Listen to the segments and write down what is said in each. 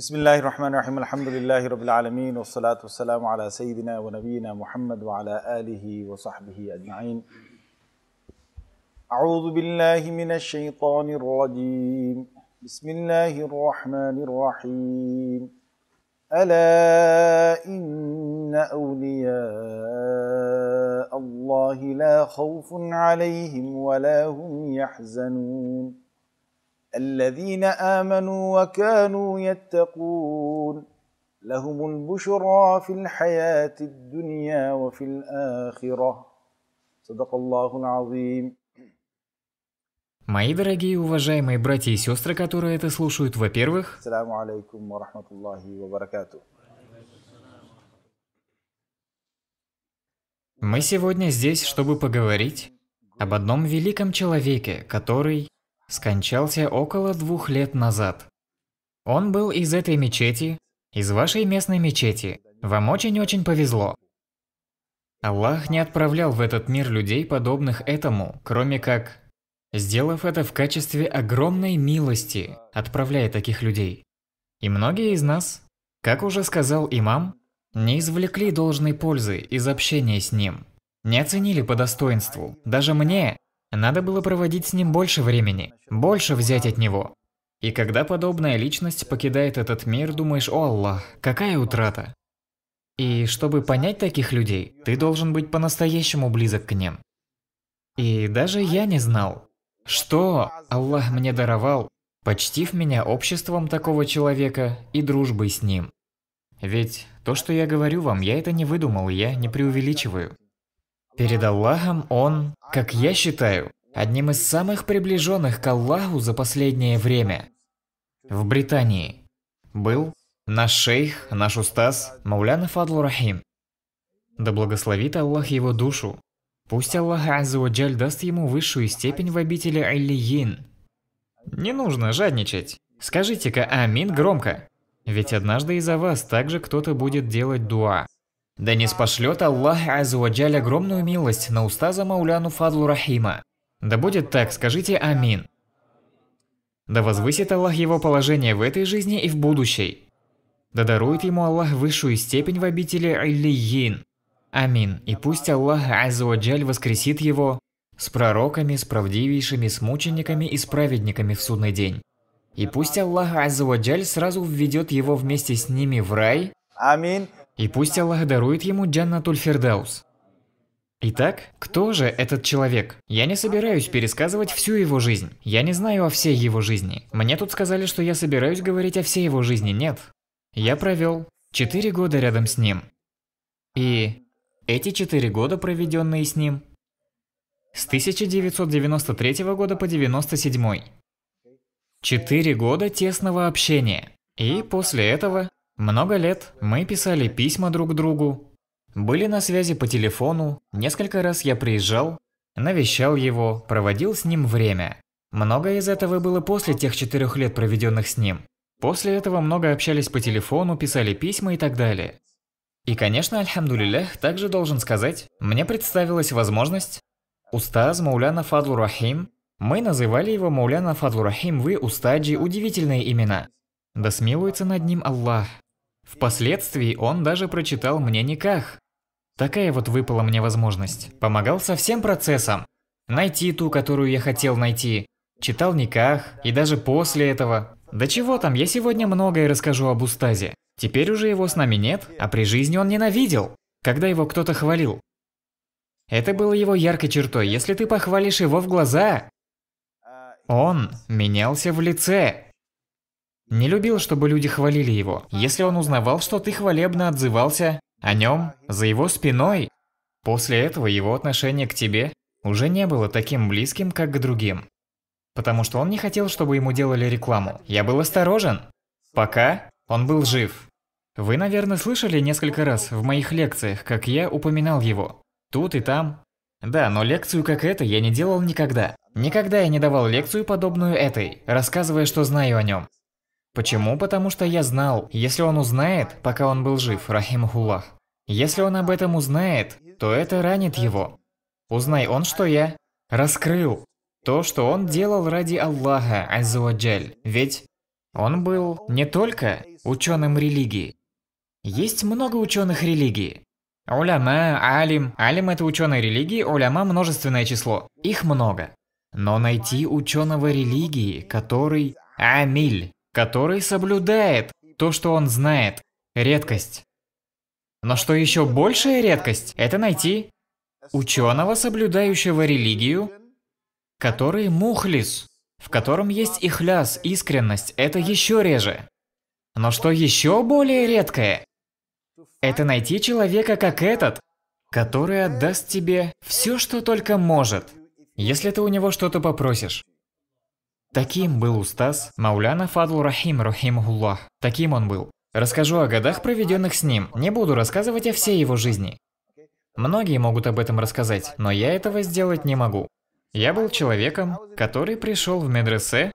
بسم الله الرحمن الرحيم الحمد لله رب العالمين والصلاة والسلام على سيدنا ونبينا محمد وعلى آله وصحبه أجمعين أعوذ بالله من الشيطان الرجيم بسم الله الرحمن الرحيم ألا إن أولياء الله لا خوف عليهم ولا هم يحزنون الذين امنوا وكانوا يتقون لهم البشرى في الحياه الدنيا وفي الاخره صدق الله العظيم Мои дорогие уважаемые братья и сестры, которые это слушают, во-первых, мы сегодня здесь, чтобы поговорить об одном великом человеке, который скончался около двух лет назад. Он был из этой мечети, из вашей местной мечети. Вам очень-очень повезло. Аллах не отправлял в этот мир людей, подобных этому, кроме как, сделав это в качестве огромной милости, отправляя таких людей. И многие из нас, как уже сказал имам, не извлекли должной пользы из общения с ним, не оценили по достоинству. Даже мне, надо было проводить с ним больше времени, больше взять от него. И когда подобная личность покидает этот мир, думаешь, о Аллах, какая утрата. И чтобы понять таких людей, ты должен быть по-настоящему близок к ним. И даже я не знал, что Аллах мне даровал, почтив меня обществом такого человека и дружбой с ним. Ведь то, что я говорю вам, я это не выдумал, я не преувеличиваю. Перед Аллахом он, как я считаю, одним из самых приближенных к Аллаху за последнее время. В Британии был наш шейх, наш устаз Мауляна Фадлу Рахим. Да благословит Аллах его душу. Пусть Аллах Аззаваджаль даст ему высшую степень в обители Аллиин. Не нужно жадничать. Скажите-ка амин громко. Ведь однажды из-за вас также кто-то будет делать дуа. Да не спошлет Аллах Азуаджаль огромную милость на устаза Мауляну Фадлу Рахима. Да будет так, скажите амин. Да возвысит Аллах его положение в этой жизни и в будущей. Да дарует ему Аллах высшую степень в обители Иллиин. Амин. И пусть Аллах Азуаджаль воскресит его с пророками, с правдивейшими, с мучениками и с праведниками в судный день. И пусть Аллах Азуаджаль сразу введет его вместе с ними в рай. Амин. И пусть Аллах дарует ему Джаннатуль Фердаус. Итак, кто же этот человек? Я не собираюсь пересказывать всю его жизнь. Я не знаю о всей его жизни. Мне тут сказали, что я собираюсь говорить о всей его жизни. Нет. Я провел 4 года рядом с ним. И эти 4 года, проведенные с ним, с 1993 года по 1997. 4 года тесного общения. И после этого много лет мы писали письма друг другу, были на связи по телефону, несколько раз я приезжал, навещал его, проводил с ним время. Многое из этого было после тех четырех лет, проведенных с ним. После этого много общались по телефону, писали письма и так далее. И, конечно, альхамдулиллях, также должен сказать, мне представилась возможность Устаз Мауляна Фадлу Рахим, мы называли его Мауляна Фадлу Рахим, вы Устаджи, удивительные имена. Да смилуется над ним Аллах. Впоследствии он даже прочитал мне Никах. Такая вот выпала мне возможность. Помогал со всем процессом. Найти ту, которую я хотел найти. Читал Никах, и даже после этого. Да чего там, я сегодня многое расскажу об Устазе. Теперь уже его с нами нет, а при жизни он ненавидел, когда его кто-то хвалил. Это было его яркой чертой, если ты похвалишь его в глаза. Он менялся в лице. Не любил, чтобы люди хвалили его. Если он узнавал, что ты хвалебно отзывался о нем, за его спиной, после этого его отношение к тебе уже не было таким близким, как к другим. Потому что он не хотел, чтобы ему делали рекламу. Я был осторожен. Пока он был жив. Вы, наверное, слышали несколько раз в моих лекциях, как я упоминал его. Тут и там. Да, но лекцию как это, я не делал никогда. Никогда я не давал лекцию, подобную этой, рассказывая, что знаю о нем. Почему? Потому что я знал, если он узнает, пока он был жив, Рахим Хулах, если он об этом узнает, то это ранит его. Узнай он, что я раскрыл то, что он делал ради Аллаха, Аззаваджаль, ведь он был не только ученым религии. Есть много ученых религии. Уляма, алим. Алим – это ученые религии, уляма – множественное число. Их много. Но найти ученого религии, который амиль, который соблюдает то, что он знает. Редкость. Но что еще большая редкость, это найти ученого, соблюдающего религию, который мухлис, в котором есть ихляс, искренность, это еще реже. Но что еще более редкое, это найти человека как этот, который отдаст тебе все, что только может, если ты у него что-то попросишь. Таким был устаз Мауляна Фадл Рахим Рахимуллах. Таким он был. Расскажу о годах, проведенных с ним. Не буду рассказывать о всей его жизни. Многие могут об этом рассказать, но я этого сделать не могу. Я был человеком, который пришел в медресе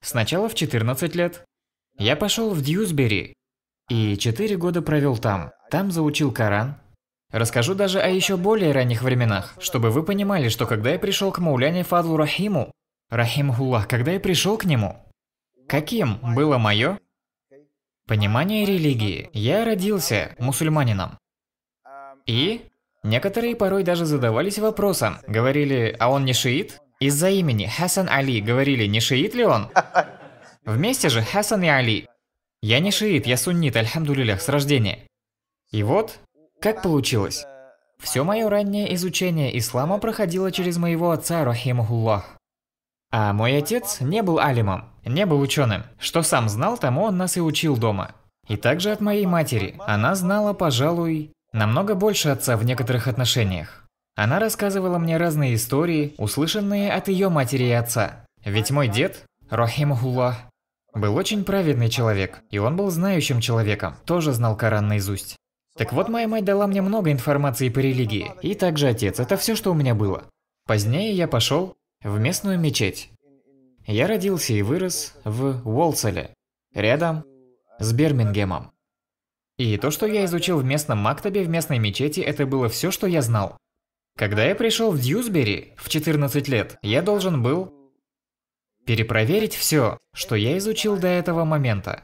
сначала в 14 лет. Я пошел в Дьюсбери и 4 года провел там. Там заучил Коран. Расскажу даже о еще более ранних временах, чтобы вы понимали, что когда я пришел к Мауляне Фадлу Рахиму, Рахимхуллах, когда я пришел к нему, каким было мое понимание религии? Я родился мусульманином. И некоторые порой даже задавались вопросом, говорили, а он не шиит? Из-за имени Хасан Али говорили, не шиит ли он? Вместе же Хасан и Али. Я не шиит, я суннит, альхамдулилях, с рождения. И вот, как получилось. Все мое раннее изучение ислама проходило через моего отца, рахимахуллах. А мой отец не был алимом, не был ученым. Что сам знал, тому он нас и учил дома. И также от моей матери. Она знала, пожалуй, намного больше отца в некоторых отношениях. Она рассказывала мне разные истории, услышанные от ее матери и отца. Ведь мой дед, Рахимахуллах, был очень праведный человек, и он был знающим человеком, тоже знал Коран наизусть. Так вот, моя мать дала мне много информации по религии, и также отец, это все, что у меня было. Позднее я пошел в местную мечеть. Я родился и вырос в Уолселе, рядом с Бирмингемом. И то, что я изучил в местном мактабе в местной мечети, это было все, что я знал. Когда я пришел в Дьюсбери в 14 лет, я должен был перепроверить все, что я изучил до этого момента.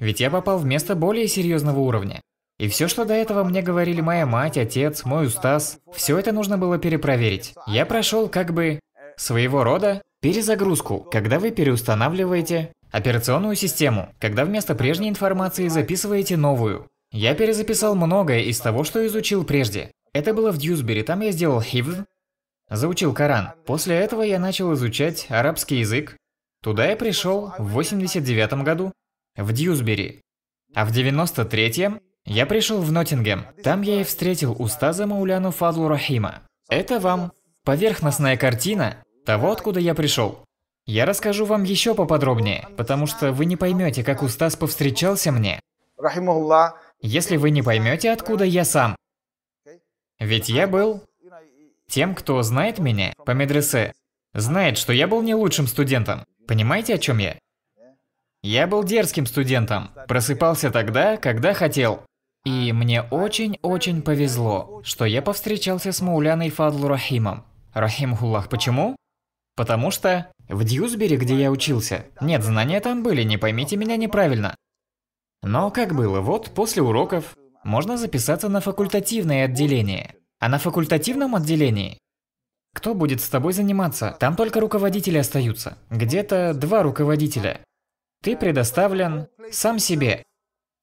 Ведь я попал в место более серьезного уровня. И все, что до этого мне говорили моя мать, отец, мой устаз, все это нужно было перепроверить. Я прошел как бы своего рода перезагрузку, когда вы переустанавливаете операционную систему, когда вместо прежней информации записываете новую. Я перезаписал многое из того, что изучил прежде. Это было в Дьюсбери, там я сделал хивд, заучил Коран. После этого я начал изучать арабский язык. Туда я пришел в 89 году, в Дьюсбери. А в 93-м я пришел в Ноттингем. Там я и встретил Устаза Мауляну Фадлу Рахима. Это вам поверхностная картина того, откуда я пришел. Я расскажу вам еще поподробнее, потому что вы не поймете, как Устас повстречался мне, если вы не поймете, откуда я сам. Ведь я был... Тем, кто знает меня по медресе, знает, что я был не лучшим студентом. Понимаете, о чем я? Я был дерзким студентом, просыпался тогда, когда хотел. И мне очень-очень повезло, что я повстречался с Мауляной Фадлу Рахимом. Рахим Хуллах, почему? Потому что в Дьюсбери, где я учился, нет, знания там были, не поймите меня неправильно. Но как было, вот после уроков можно записаться на факультативное отделение. А на факультативном отделении кто будет с тобой заниматься? Там только руководители остаются. Где-то два руководителя. Ты предоставлен сам себе.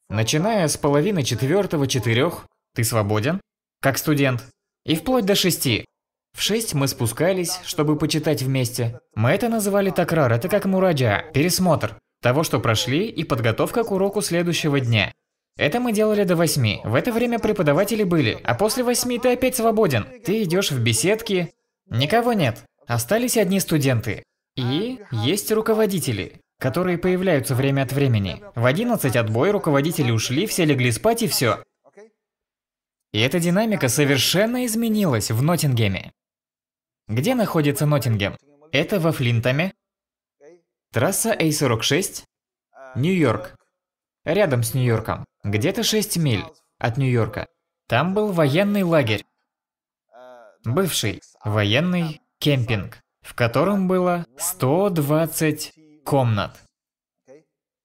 Начиная с половины четвертого четырех, ты свободен, как студент, и вплоть до шести, в шесть мы спускались, чтобы почитать вместе. Мы это называли такрар, это как мураджа, пересмотр того, что прошли, и подготовка к уроку следующего дня. Это мы делали до восьми. В это время преподаватели были, а после восьми ты опять свободен. Ты идешь в беседки. Никого нет. Остались одни студенты. И есть руководители, которые появляются время от времени. В одиннадцать отбой руководители ушли, все легли спать и все. И эта динамика совершенно изменилась в Ноттингеме. Где находится Ноттингем? Это во Флинтоме. Трасса а 46 Нью-Йорк. Рядом с Нью-Йорком. Где-то 6 миль от Нью-Йорка. Там был военный лагерь. Бывший военный кемпинг, в котором было 120 комнат.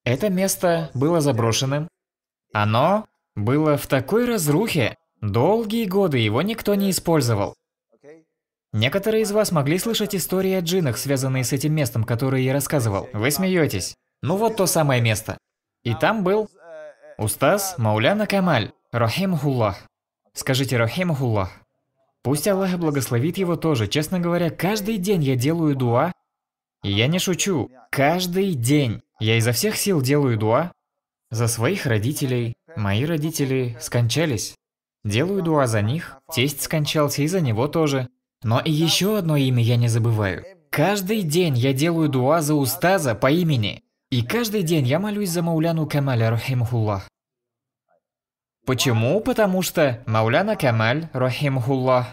Это место было заброшенным. Оно было в такой разрухе. Долгие годы его никто не использовал. Некоторые из вас могли слышать истории о джинах, связанные с этим местом, которые я рассказывал. Вы смеетесь. Ну вот то самое место. И там был Устаз Мауляна Камаль, Рахимхуллах. Скажите Рахимхуллах. Пусть Аллах благословит его тоже. Честно говоря, каждый день я делаю дуа. И я не шучу. Каждый день я изо всех сил делаю дуа за своих родителей. Мои родители скончались. Делаю дуа за них. Тесть скончался и за него тоже. Но и еще одно имя я не забываю. Каждый день я делаю дуа за устаза по имени. И каждый день я молюсь за Мауляну Камаля Рахимхуллах. Почему? Потому что Мауляна Камаль Рахимхуллах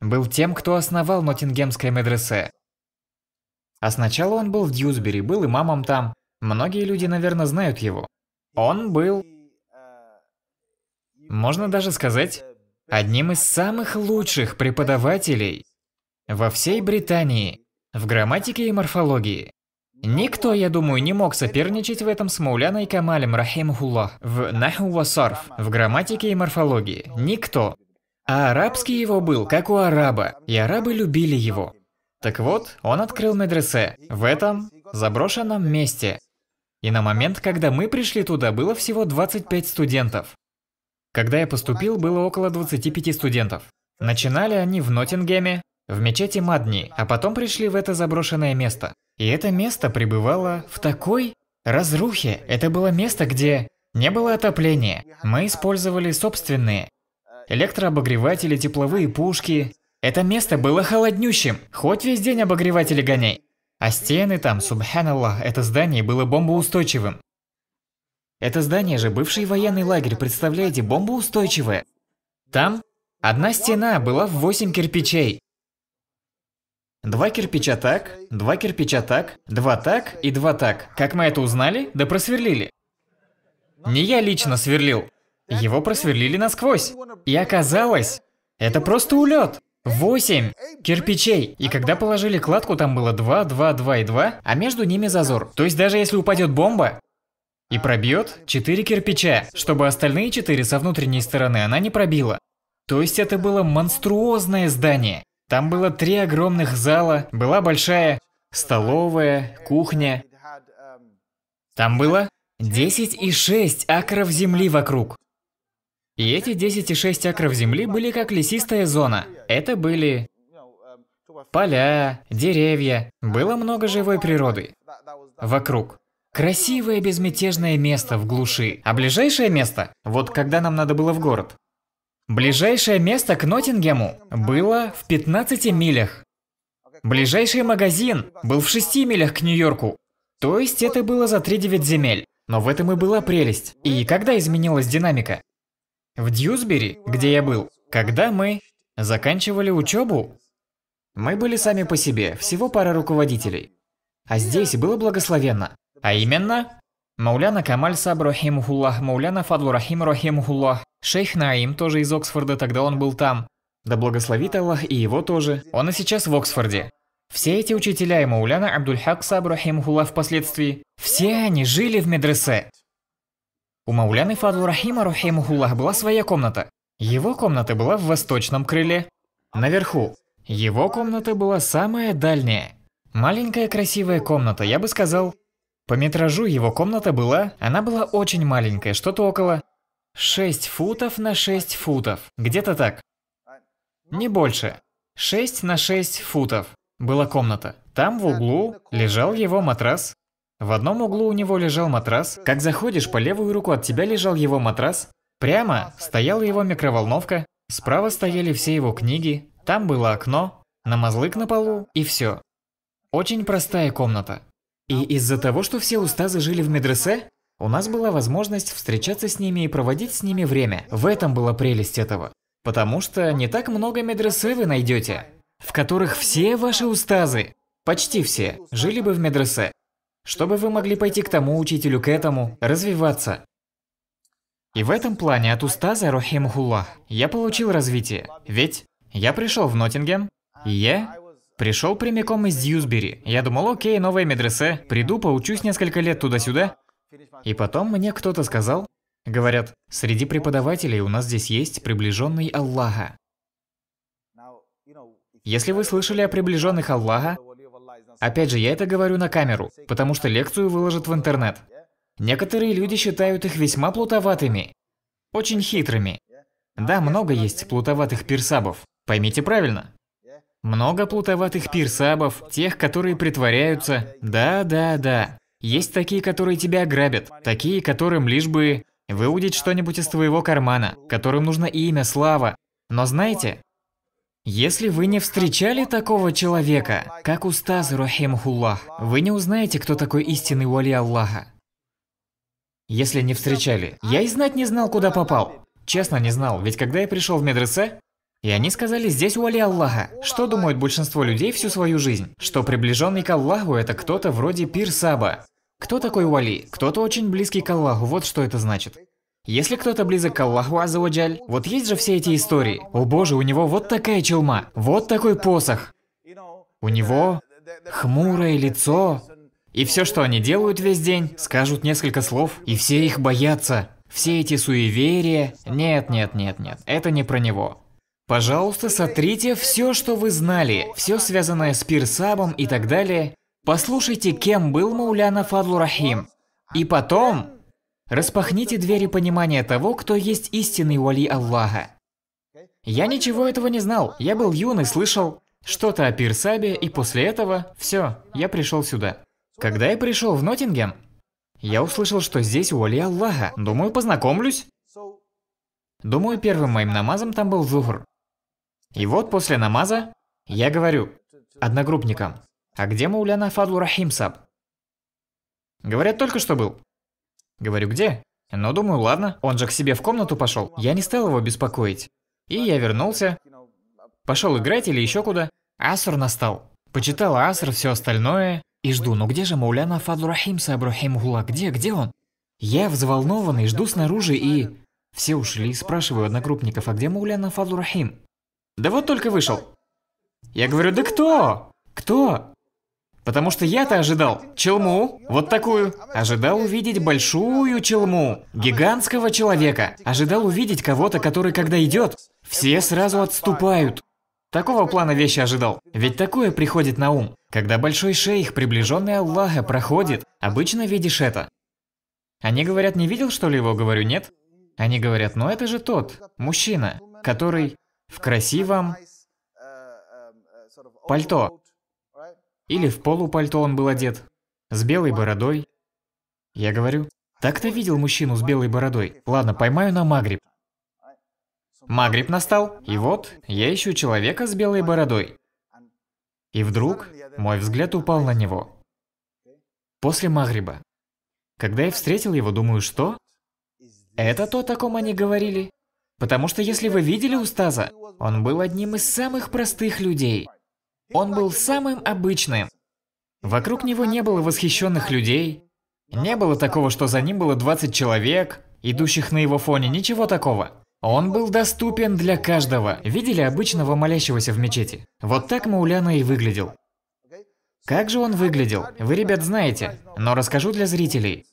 был тем, кто основал Ноттингемское медресе. А сначала он был в Дьюсбери, был имамом там. Многие люди, наверное, знают его. Он был... Можно даже сказать, одним из самых лучших преподавателей во всей Британии в грамматике и морфологии. Никто, я думаю, не мог соперничать в этом с Мауляной Камалем Рахимхуллах в Наху Васарф, в грамматике и морфологии. Никто. А арабский его был, как у араба, и арабы любили его. Так вот, он открыл медресе в этом заброшенном месте. И на момент, когда мы пришли туда, было всего 25 студентов. Когда я поступил, было около 25 студентов. Начинали они в Ноттингеме, в мечети Мадни, а потом пришли в это заброшенное место. И это место пребывало в такой разрухе. Это было место, где не было отопления. Мы использовали собственные электрообогреватели, тепловые пушки. Это место было холоднющим, хоть весь день обогреватели гоняй. А стены там, субханаллах, это здание было бомбоустойчивым. Это здание же бывший военный лагерь, представляете, бомбоустойчивое. Там одна стена была в 8 кирпичей. Два кирпича так, два кирпича так, два так и два так. Как мы это узнали? Да просверлили. Не я лично сверлил. Его просверлили насквозь. И оказалось, это просто улет. восемь кирпичей. И когда положили кладку, там было два, два, два и два, а между ними зазор. То есть даже если упадет бомба, и пробьет 4 кирпича, чтобы остальные 4 со внутренней стороны она не пробила. То есть это было монструозное здание. Там было три огромных зала, была большая столовая, кухня. Там было 10,6 акров земли вокруг. И эти 10,6 акров земли были как лесистая зона. Это были поля, деревья, было много живой природы вокруг. Красивое безмятежное место в глуши. А ближайшее место? Вот когда нам надо было в город. Ближайшее место к Ноттингему было в 15 милях. Ближайший магазин был в 6 милях к Нью-Йорку. То есть это было за 3-9 земель. Но в этом и была прелесть. И когда изменилась динамика? В Дьюсбери, где я был, когда мы заканчивали учебу, мы были сами по себе, всего пара руководителей. А здесь было благословенно. А именно, Мауляна Камаль Саб Рахимухуллах, Мауляна Фадлу Рахим Рахимухуллах, шейх Наим тоже из Оксфорда, тогда он был там. Да благословит Аллах и его тоже. Он и сейчас в Оксфорде. Все эти учителя и Мауляна Абдульхак Саб Рахимухуллах впоследствии, все они жили в медресе. У Мауляны Фадлу Рахима Рахимухуллах была своя комната. Его комната была в восточном крыле, наверху. Его комната была самая дальняя. Маленькая красивая комната, я бы сказал, по метражу его комната была... Она была очень маленькая, что-то около 6 футов на 6 футов. Где-то так. Не больше. 6 на 6 футов была комната. Там в углу лежал его матрас. В одном углу у него лежал матрас. Как заходишь, по левую руку от тебя лежал его матрас. Прямо стояла его микроволновка. Справа стояли все его книги. Там было окно, намазлык на полу и все. Очень простая комната. И из-за того, что все устазы жили в медресе, у нас была возможность встречаться с ними и проводить с ними время. В этом была прелесть этого. Потому что не так много медресе вы найдете, в которых все ваши устазы, почти все, жили бы в медресе. Чтобы вы могли пойти к тому учителю, к этому, развиваться. И в этом плане от устаза Рохим Рохимхуллах я получил развитие. Ведь я пришел в Ноттингем, и я Пришел прямиком из Дьюсбери. Я думал, окей, новое медресе, приду, поучусь несколько лет туда-сюда. И потом мне кто-то сказал, говорят, среди преподавателей у нас здесь есть приближенный Аллаха. Если вы слышали о приближенных Аллаха, опять же, я это говорю на камеру, потому что лекцию выложат в интернет. Некоторые люди считают их весьма плутоватыми, очень хитрыми. Да, много есть плутоватых персабов, поймите правильно. Много плутоватых пирсабов, тех, которые притворяются. Да-да-да. Есть такие, которые тебя ограбят, такие, которым лишь бы выудить что-нибудь из твоего кармана, которым нужно имя, слава. Но знаете, если вы не встречали такого человека, как Устаз Рахимхуллах, вы не узнаете, кто такой истинный вали Аллаха. Если не встречали, я и знать не знал, куда попал. Честно не знал, ведь когда я пришел в медресе, и они сказали здесь у Аллаха. Что думает большинство людей всю свою жизнь? Что приближенный к Аллаху это кто-то вроде пир Саба. Кто такой Уали? Кто-то очень близкий к Аллаху, вот что это значит. Если кто-то близок к Аллаху Азаваджаль, вот есть же все эти истории. О боже, у него вот такая челма, вот такой посох. У него хмурое лицо. И все, что они делают весь день, скажут несколько слов, и все их боятся. Все эти суеверия... Нет, нет, нет, нет, это не про него. Пожалуйста, сотрите все, что вы знали, все связанное с пирсабом и так далее. Послушайте, кем был Мауляна Фадлу Рахим. И потом распахните двери понимания того, кто есть истинный вали Аллаха. Я ничего этого не знал. Я был юн и слышал что-то о пирсабе, и после этого все, я пришел сюда. Когда я пришел в Ноттингем, я услышал, что здесь воли Аллаха. Думаю, познакомлюсь. Думаю, первым моим намазом там был зухр. И вот после намаза я говорю одногруппникам, а где Мауляна Фадлу Рахим Саб? Говорят, только что был. Говорю, где? Но думаю, ладно, он же к себе в комнату пошел. Я не стал его беспокоить. И я вернулся. Пошел играть или еще куда. Асур настал. Почитал Асур, все остальное. И жду, ну где же Мауляна Фадлурахим Сабрахим Гула? Где, где он? Я взволнованный, жду снаружи и... Все ушли, спрашиваю одногруппников, а где Мауляна Фадлурахим? Да вот только вышел. Я говорю, да кто? Кто? Потому что я-то ожидал челму, вот такую. Ожидал увидеть большую челму, гигантского человека. Ожидал увидеть кого-то, который когда идет, все сразу отступают. Такого плана вещи ожидал. Ведь такое приходит на ум. Когда большой шейх, приближенный Аллаха, проходит, обычно видишь это. Они говорят, не видел что ли его? Говорю, нет. Они говорят, ну это же тот, мужчина, который в красивом пальто. Или в полупальто он был одет, с белой бородой. Я говорю, так-то видел мужчину с белой бородой. Ладно, поймаю на Магриб. Магриб настал, и вот я ищу человека с белой бородой. И вдруг мой взгляд упал на него. После Магриба. Когда я встретил его, думаю, что? Это то, о ком они говорили? Потому что если вы видели Устаза, он был одним из самых простых людей. Он был самым обычным. Вокруг него не было восхищенных людей, не было такого, что за ним было 20 человек, идущих на его фоне, ничего такого. Он был доступен для каждого. Видели обычного молящегося в мечети? Вот так Мауляна и выглядел. Как же он выглядел? Вы, ребят, знаете, но расскажу для зрителей.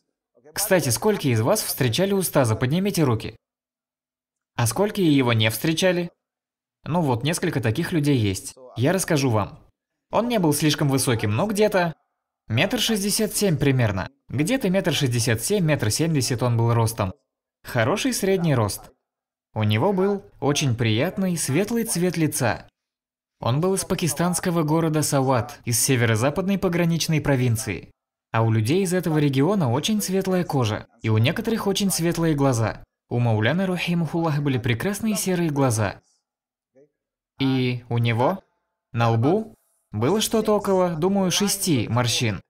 Кстати, сколько из вас встречали Устаза? Поднимите руки. А сколько его не встречали? Ну вот, несколько таких людей есть. Я расскажу вам. Он не был слишком высоким, но где-то... Метр шестьдесят семь примерно. Где-то метр шестьдесят семь, метр семьдесят он был ростом. Хороший средний рост. У него был очень приятный светлый цвет лица. Он был из пакистанского города Сават, из северо-западной пограничной провинции. А у людей из этого региона очень светлая кожа, и у некоторых очень светлые глаза. У Мауляна Рухимухуллаха были прекрасные серые глаза. И у него на лбу было что-то около, думаю, шести морщин.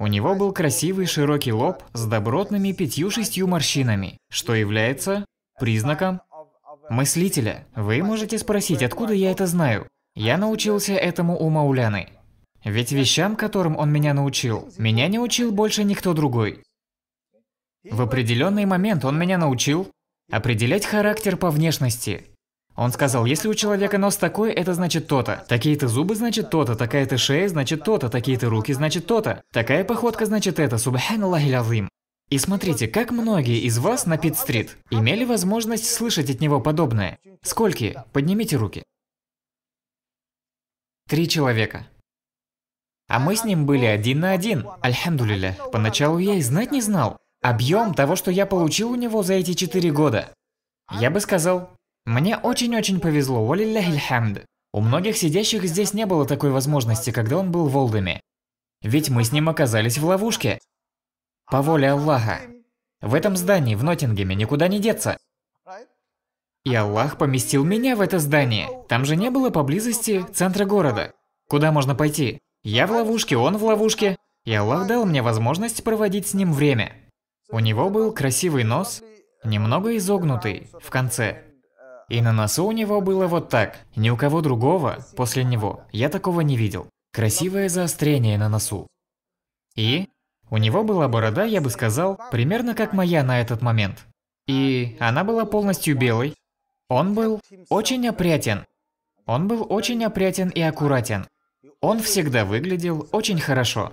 У него был красивый широкий лоб с добротными пятью-шестью морщинами, что является признаком мыслителя. Вы можете спросить, откуда я это знаю? Я научился этому у Мауляны. Ведь вещам, которым он меня научил, меня не учил больше никто другой. В определенный момент он меня научил определять характер по внешности. Он сказал, если у человека нос такой, это значит то-то. Такие-то зубы значит то-то, такая-то шея значит то-то, такие-то руки значит то-то. Такая походка значит это, субханаллахи лазим. И смотрите, как многие из вас на Пит-стрит имели возможность слышать от него подобное. Сколько? Поднимите руки. Три человека. А мы с ним были один на один. Альхамдулиля. Поначалу я и знать не знал. Объем того, что я получил у него за эти четыре года. Я бы сказал, мне очень-очень повезло, валиллахильхамд. У многих сидящих здесь не было такой возможности, когда он был в Олдеме. Ведь мы с ним оказались в ловушке. По воле Аллаха. В этом здании, в Ноттингеме, никуда не деться. И Аллах поместил меня в это здание. Там же не было поблизости центра города. Куда можно пойти? Я в ловушке, он в ловушке. И Аллах дал мне возможность проводить с ним время. У него был красивый нос, немного изогнутый, в конце. И на носу у него было вот так. Ни у кого другого, после него, я такого не видел. Красивое заострение на носу. И у него была борода, я бы сказал, примерно как моя на этот момент. И она была полностью белой. Он был очень опрятен. Он был очень опрятен и аккуратен. Он всегда выглядел очень хорошо.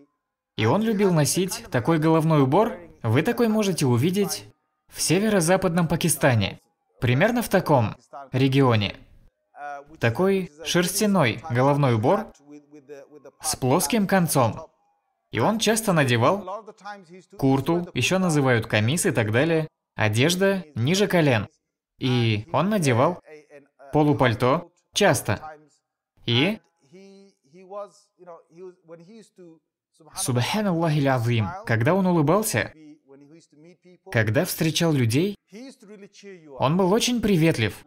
И он любил носить такой головной убор, вы такой можете увидеть в северо-западном Пакистане, примерно в таком регионе. Такой шерстяной головной убор с плоским концом. И он часто надевал курту, еще называют камис и так далее, одежда ниже колен. И он надевал полупальто часто. И... Субханаллахи азим, когда он улыбался, когда встречал людей, он был очень приветлив.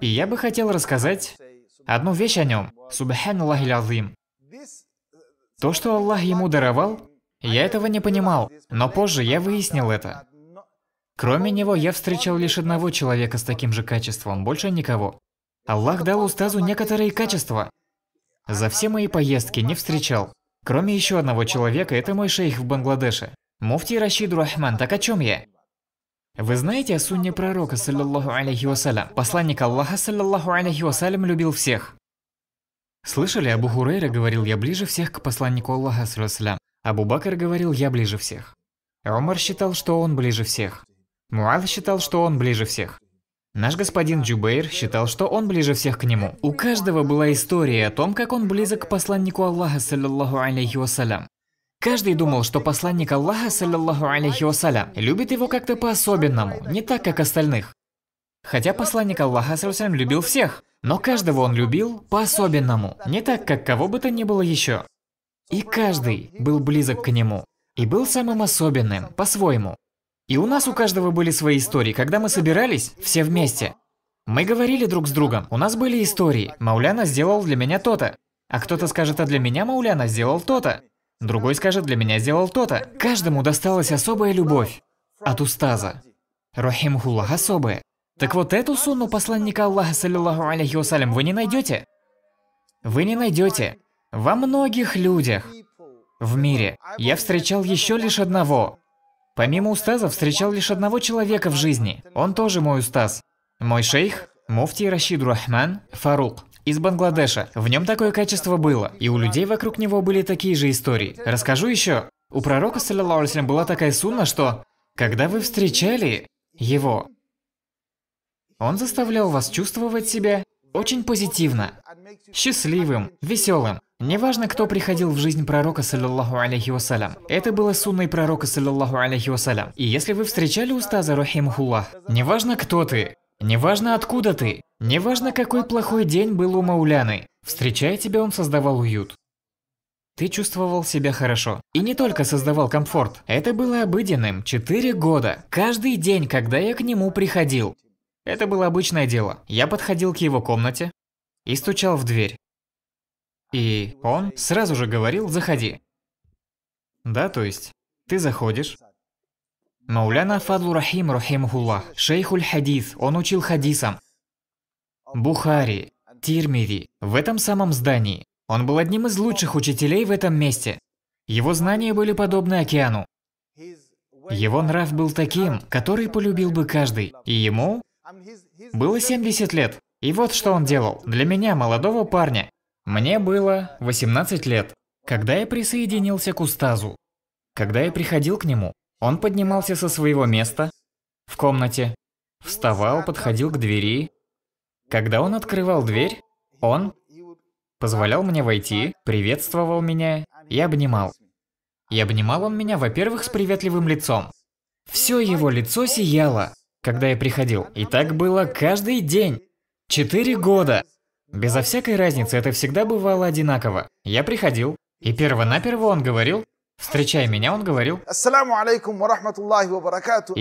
И я бы хотел рассказать одну вещь о нем. Субханаллахилязим. То, что Аллах ему даровал, я этого не понимал, но позже я выяснил это. Кроме него, я встречал лишь одного человека с таким же качеством, больше никого. Аллах дал устазу некоторые качества. За все мои поездки не встречал. Кроме еще одного человека, это мой шейх в Бангладеше. Муфти Рашиду Рахман, так о чем я? Вы знаете о сунне пророка, саллиллаху алейхи вассалям? Посланник Аллаха, саллиллаху алейхи вассалям, любил всех. Слышали, Абу Хурейра говорил, я ближе всех к посланнику Аллаха, саллиллаху Абу Бакр говорил, я ближе всех. Умар считал, что он ближе всех. Муал считал, что он ближе всех. Наш господин Джубейр считал, что он ближе всех к нему. У каждого была история о том, как он близок к посланнику Аллаха, саллиллаху алейхи вассалям. Каждый думал, что посланник Аллаха, саллиллаху алейхи вассалям, любит его как-то по-особенному, не так, как остальных. Хотя посланник Аллаха, саллиллаху любил всех, но каждого он любил по-особенному, не так, как кого бы то ни было еще. И каждый был близок к нему, и был самым особенным, по-своему. И у нас у каждого были свои истории, когда мы собирались все вместе. Мы говорили друг с другом, у нас были истории. Мауляна сделал для меня то-то, а кто-то скажет, а для меня Мауляна сделал то-то. Другой скажет, для меня сделал то-то. Каждому досталась особая любовь от устаза. Рахимхуллах особая. Так вот эту сунну посланника Аллаха, саллиллаху алейхи вассалям, вы не найдете. Вы не найдете. Во многих людях в мире я встречал еще лишь одного. Помимо устаза встречал лишь одного человека в жизни. Он тоже мой устаз. Мой шейх, муфтий Рашид Рахман Фарук из Бангладеша. В нем такое качество было, и у людей вокруг него были такие же истории. Расскажу еще. У пророка, саллиллаху была такая сунна, что когда вы встречали его, он заставлял вас чувствовать себя очень позитивно, счастливым, веселым. Неважно, кто приходил в жизнь пророка, саллиллаху алейхи вассалям. Это было сунной пророка, саллиллаху алейхи вассалям. И если вы встречали устаза, рахимхуллах, неважно, кто ты, Неважно откуда ты, неважно какой плохой день был у Мауляны, встречая тебя он создавал уют. Ты чувствовал себя хорошо. И не только создавал комфорт. Это было обыденным Четыре года. Каждый день, когда я к нему приходил. Это было обычное дело. Я подходил к его комнате и стучал в дверь. И он сразу же говорил «заходи». Да, то есть ты заходишь, Мауляна Фадлу Рахим Рахимхуллах, шейхуль хадис, он учил хадисам. Бухари, Тирмири, в этом самом здании. Он был одним из лучших учителей в этом месте. Его знания были подобны океану. Его нрав был таким, который полюбил бы каждый. И ему было 70 лет. И вот что он делал. Для меня, молодого парня, мне было 18 лет, когда я присоединился к Устазу. Когда я приходил к нему, он поднимался со своего места в комнате, вставал, подходил к двери. Когда он открывал дверь, он позволял мне войти, приветствовал меня и обнимал. И обнимал он меня, во-первых, с приветливым лицом. Все его лицо сияло, когда я приходил. И так было каждый день. Четыре года. Безо всякой разницы, это всегда бывало одинаково. Я приходил, и перво-наперво он говорил Встречая меня, он говорил и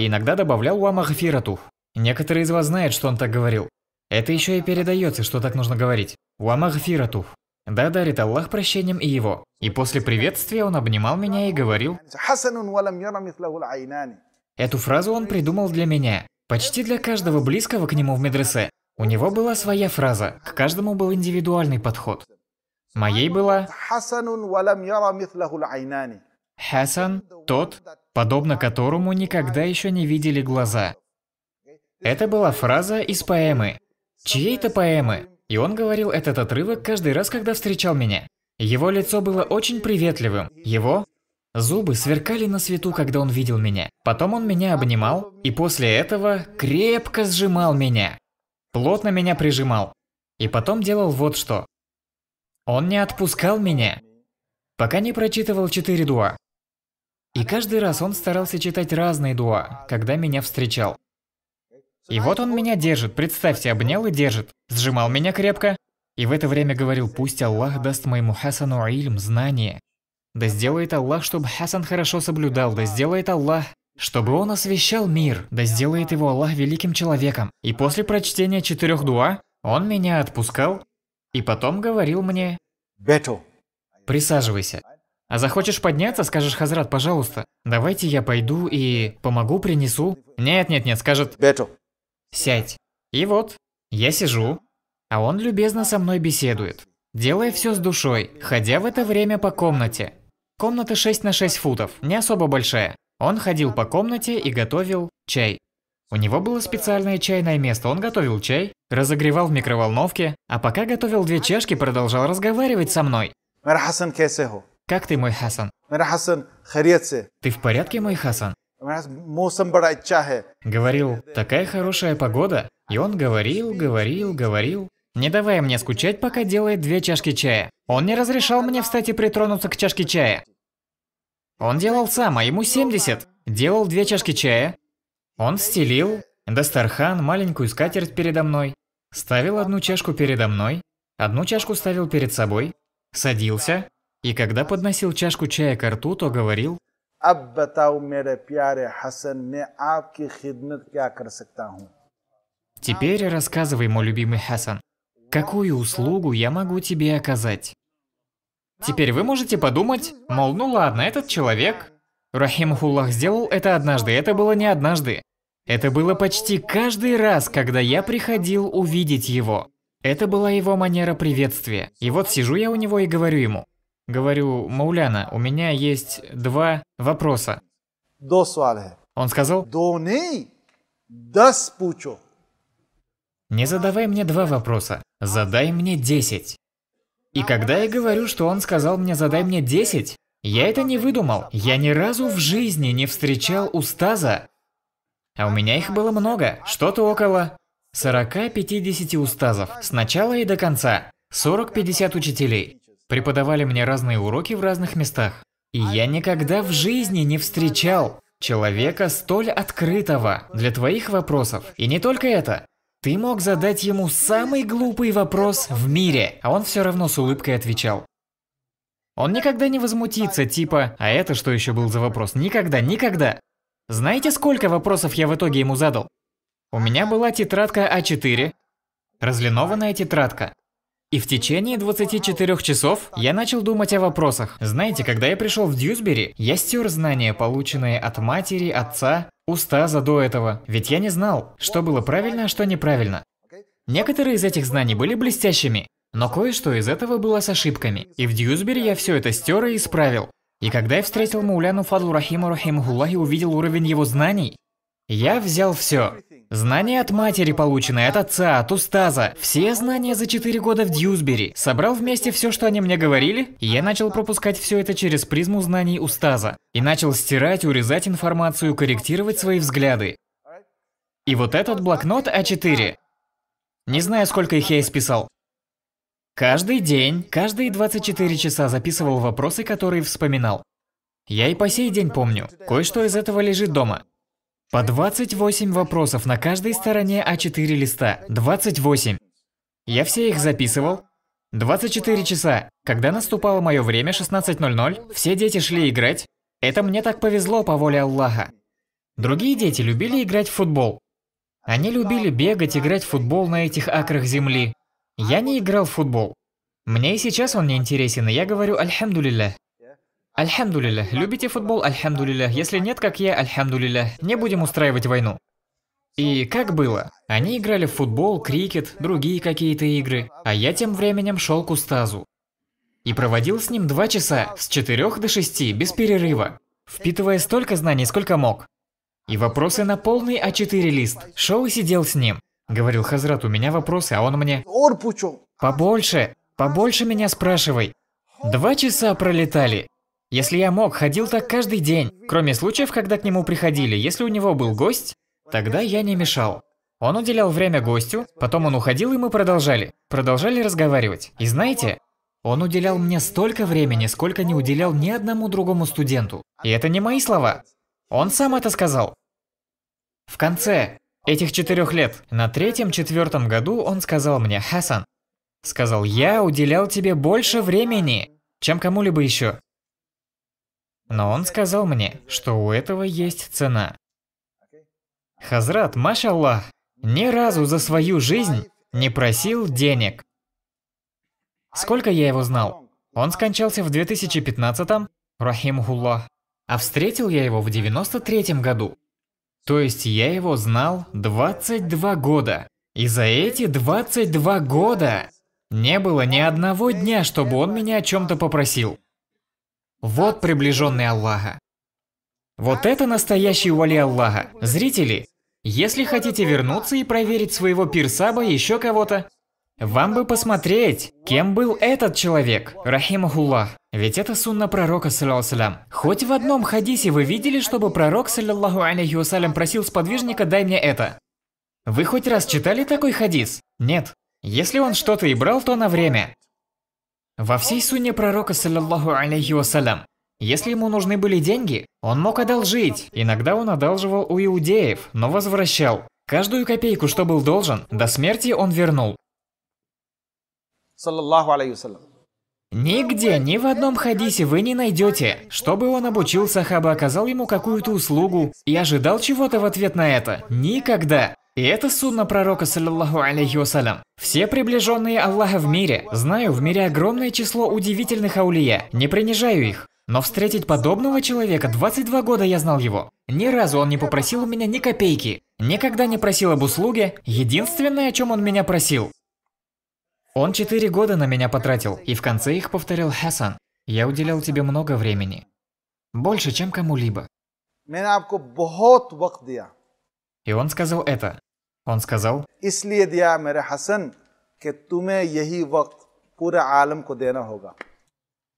иногда добавлял «Ва махфирату». Некоторые из вас знают, что он так говорил. Это еще и передается, что так нужно говорить. «Ва махфирату». Да дарит Аллах прощением и его. И после приветствия он обнимал меня и говорил Эту фразу он придумал для меня. Почти для каждого близкого к нему в медресе. У него была своя фраза, к каждому был индивидуальный подход. Моей была Хасан тот, подобно которому никогда еще не видели глаза. Это была фраза из поэмы. Чьей-то поэмы. И он говорил этот отрывок каждый раз, когда встречал меня. Его лицо было очень приветливым. Его зубы сверкали на свету, когда он видел меня. Потом он меня обнимал, и после этого крепко сжимал меня. Плотно меня прижимал. И потом делал вот что. Он не отпускал меня, пока не прочитывал четыре дуа. И каждый раз он старался читать разные дуа, когда меня встречал. И вот он меня держит, представьте, обнял и держит. Сжимал меня крепко. И в это время говорил, пусть Аллах даст моему Хасану Ильм знание. Да сделает Аллах, чтобы Хасан хорошо соблюдал, да сделает Аллах, чтобы он освещал мир, да сделает его Аллах великим человеком. И после прочтения четырех дуа, он меня отпускал, и потом говорил мне... Бето. Присаживайся. А захочешь подняться, скажешь, Хазрат, пожалуйста, давайте я пойду и помогу, принесу. Нет-нет-нет, скажет... Бето. Сядь. И вот, я сижу, а он любезно со мной беседует, делая все с душой, ходя в это время по комнате. Комната 6 на 6 футов, не особо большая. Он ходил по комнате и готовил чай. У него было специальное чайное место, он готовил чай, разогревал в микроволновке, а пока готовил две чашки, продолжал разговаривать со мной. Как ты, мой Хасан? Ты в порядке, мой Хасан? Говорил, такая хорошая погода. И он говорил, говорил, говорил, не давая мне скучать, пока делает две чашки чая. Он не разрешал мне встать и притронуться к чашке чая. Он делал сам, а ему 70. Делал две чашки чая, он стелил, Дастархан, маленькую скатерть передо мной, ставил одну чашку передо мной, одну чашку ставил перед собой, садился, и когда подносил чашку чая к рту, то говорил, Теперь рассказывай, мой любимый Хасан, какую услугу я могу тебе оказать? Теперь вы можете подумать, мол, ну ладно, этот человек, Рахим Хуллах сделал это однажды, это было не однажды. Это было почти каждый раз, когда я приходил увидеть его. Это была его манера приветствия. И вот сижу я у него и говорю ему. Говорю, Мауляна, у меня есть два вопроса. Он сказал, не задавай мне два вопроса, задай мне десять. И когда я говорю, что он сказал мне, задай мне десять, я это не выдумал. Я ни разу в жизни не встречал устаза. А у меня их было много. Что-то около 40-50 устазов. С начала и до конца. 40-50 учителей. Преподавали мне разные уроки в разных местах. И я никогда в жизни не встречал человека столь открытого для твоих вопросов. И не только это. Ты мог задать ему самый глупый вопрос в мире, а он все равно с улыбкой отвечал. Он никогда не возмутится, типа «А это что еще был за вопрос?» Никогда, никогда. Знаете, сколько вопросов я в итоге ему задал? У меня была тетрадка А4, разлинованная тетрадка. И в течение 24 часов я начал думать о вопросах. Знаете, когда я пришел в Дьюсбери, я стер знания, полученные от матери, отца, устаза до этого. Ведь я не знал, что было правильно, а что неправильно. Некоторые из этих знаний были блестящими, но кое-что из этого было с ошибками, и в Дьюсбери я все это стер и исправил. И когда я встретил Мауляну Фадлу Рахиму Рахимгулла и увидел уровень его знаний, я взял все. Знания от матери полученные, от отца, от устаза. Все знания за 4 года в Дьюсбери. Собрал вместе все, что они мне говорили, и я начал пропускать все это через призму знаний устаза. И начал стирать, урезать информацию, корректировать свои взгляды. И вот этот блокнот А4. Не знаю, сколько их я исписал. Каждый день, каждые 24 часа записывал вопросы, которые вспоминал. Я и по сей день помню. Кое-что из этого лежит дома. По 28 вопросов на каждой стороне А4 листа. 28. Я все их записывал. 24 часа. Когда наступало мое время 16.00, все дети шли играть. Это мне так повезло по воле Аллаха. Другие дети любили играть в футбол. Они любили бегать, играть в футбол на этих акрах земли. Я не играл в футбол. Мне и сейчас он не интересен, и я говорю «Альхамдулилля». Альхамдулилля. Любите футбол? Альхамдулилля. Если нет, как я, альхамдулилля. Не будем устраивать войну. И как было? Они играли в футбол, крикет, другие какие-то игры, а я тем временем шел к Устазу. И проводил с ним два часа, с четырех до шести без перерыва, впитывая столько знаний, сколько мог. И вопросы на полный А4 лист. Шел и сидел с ним. Говорил Хазрат, у меня вопросы, а он мне... Побольше, побольше меня спрашивай. Два часа пролетали. Если я мог, ходил так каждый день. Кроме случаев, когда к нему приходили, если у него был гость, тогда я не мешал. Он уделял время гостю, потом он уходил, и мы продолжали. Продолжали разговаривать. И знаете, он уделял мне столько времени, сколько не уделял ни одному другому студенту. И это не мои слова. Он сам это сказал. В конце, этих четырех лет. На третьем-четвертом году он сказал мне, Хасан, сказал, я уделял тебе больше времени, чем кому-либо еще. Но он сказал мне, что у этого есть цена. Хазрат, машаллах, ни разу за свою жизнь не просил денег. Сколько я его знал? Он скончался в 2015-м, рахимхуллах. А встретил я его в 93-м году. То есть я его знал 22 года. И за эти 22 года не было ни одного дня, чтобы он меня о чем-то попросил. Вот приближенный Аллаха. Вот это настоящий вали Аллаха. Зрители, если хотите вернуться и проверить своего пирсаба еще кого-то, вам бы посмотреть, кем был этот человек, рахимахуллах. Ведь это сунна пророка, салям. Хоть в одном хадисе вы видели, чтобы пророк, саллиллаху алейхи вассалям, просил сподвижника «дай мне это». Вы хоть раз читали такой хадис? Нет. Если он что-то и брал, то на время. Во всей сунне пророка, саллиллаху алейхи вассалям, если ему нужны были деньги, он мог одолжить. Иногда он одалживал у иудеев, но возвращал. Каждую копейку, что был должен, до смерти он вернул саллаллаху алейхи Нигде, ни в одном хадисе вы не найдете, чтобы он обучил сахаба, оказал ему какую-то услугу и ожидал чего-то в ответ на это. Никогда. И это сунна пророка, саллаллаху алейхи вассалям. Все приближенные Аллаха в мире, знаю, в мире огромное число удивительных аулия, не принижаю их. Но встретить подобного человека 22 года я знал его. Ни разу он не попросил у меня ни копейки. Никогда не просил об услуге. Единственное, о чем он меня просил, он четыре года на меня потратил, и в конце их повторил Хасан. Я уделял тебе много времени. Больше, чем кому-либо. И он сказал это. Он сказал,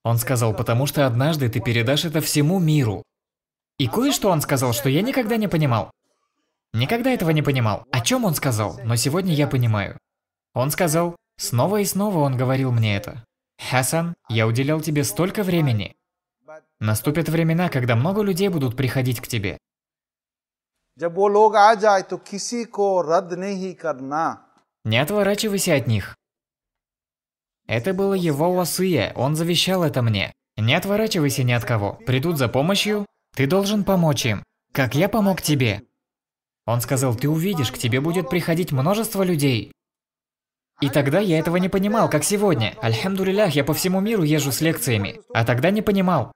он сказал, потому что однажды ты передашь это всему миру. И кое-что он сказал, что я никогда не понимал. Никогда этого не понимал. О чем он сказал, но сегодня я понимаю. Он сказал, Снова и снова он говорил мне это. «Хасан, я уделял тебе столько времени. Наступят времена, когда много людей будут приходить к тебе. Не отворачивайся от них. Это было его васыя, он завещал это мне. Не отворачивайся ни от кого. Придут за помощью, ты должен помочь им. Как я помог тебе? Он сказал, ты увидишь, к тебе будет приходить множество людей. И тогда я этого не понимал, как сегодня. Альхамдулилях, я по всему миру езжу с лекциями. А тогда не понимал.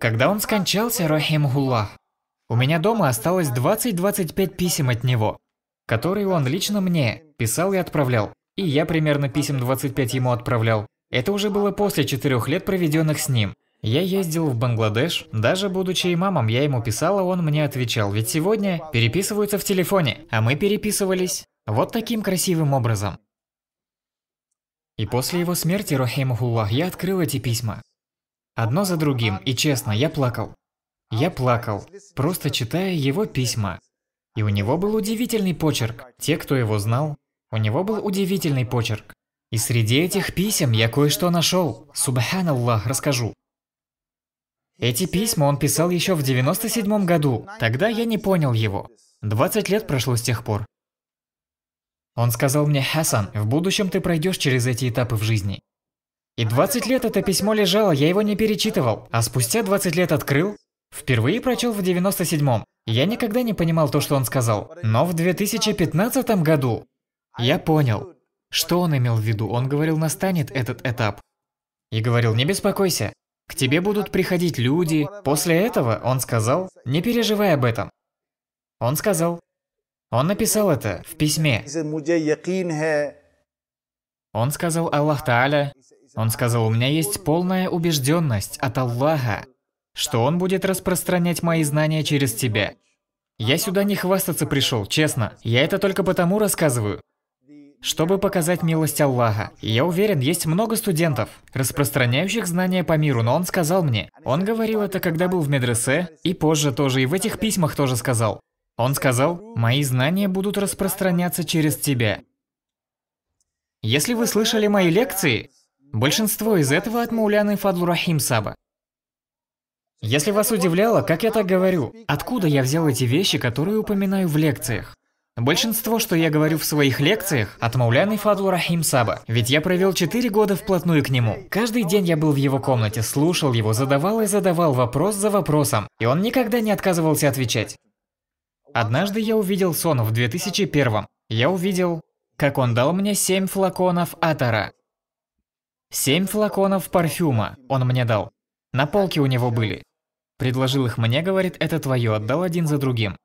Когда он скончался, Рахим Гуллах, у меня дома осталось 20-25 писем от него, которые он лично мне писал и отправлял. И я примерно писем 25 ему отправлял. Это уже было после четырех лет, проведенных с ним. Я ездил в Бангладеш, даже будучи имамом, я ему писал, а он мне отвечал, ведь сегодня переписываются в телефоне, а мы переписывались вот таким красивым образом. И после его смерти Рохеймахуллах я открыл эти письма. Одно за другим, и честно, я плакал. Я плакал, просто читая его письма. И у него был удивительный почерк. Те, кто его знал, у него был удивительный почерк. И среди этих писем я кое-что нашел. Субханаллах, расскажу. Эти письма он писал еще в 97 году. Тогда я не понял его. 20 лет прошло с тех пор. Он сказал мне, Хасан, в будущем ты пройдешь через эти этапы в жизни. И 20 лет это письмо лежало, я его не перечитывал, а спустя 20 лет открыл, впервые прочел в 97-м. Я никогда не понимал то, что он сказал, но в 2015 году я понял, что он имел в виду. Он говорил, настанет этот этап. И говорил, не беспокойся, к тебе будут приходить люди. После этого он сказал, не переживай об этом. Он сказал, он написал это в письме. Он сказал Аллах Тааля, он сказал, у меня есть полная убежденность от Аллаха, что Он будет распространять мои знания через тебя. Я сюда не хвастаться пришел, честно. Я это только потому рассказываю, чтобы показать милость Аллаха. Я уверен, есть много студентов, распространяющих знания по миру, но он сказал мне. Он говорил это, когда был в медресе, и позже тоже, и в этих письмах тоже сказал. Он сказал, «Мои знания будут распространяться через тебя». Если вы слышали мои лекции, большинство из этого от Мауляны Фадлурахим Саба. Если вас удивляло, как я так говорю, откуда я взял эти вещи, которые упоминаю в лекциях? Большинство, что я говорю в своих лекциях, от Мауляны Фадлу Рахим Саба, ведь я провел 4 года вплотную к нему. Каждый день я был в его комнате, слушал его, задавал и задавал вопрос за вопросом, и он никогда не отказывался отвечать. Однажды я увидел сон в 2001. Я увидел, как он дал мне семь флаконов атара, семь флаконов парфюма он мне дал. На полке у него были. Предложил их мне, говорит, это твое, отдал один за другим.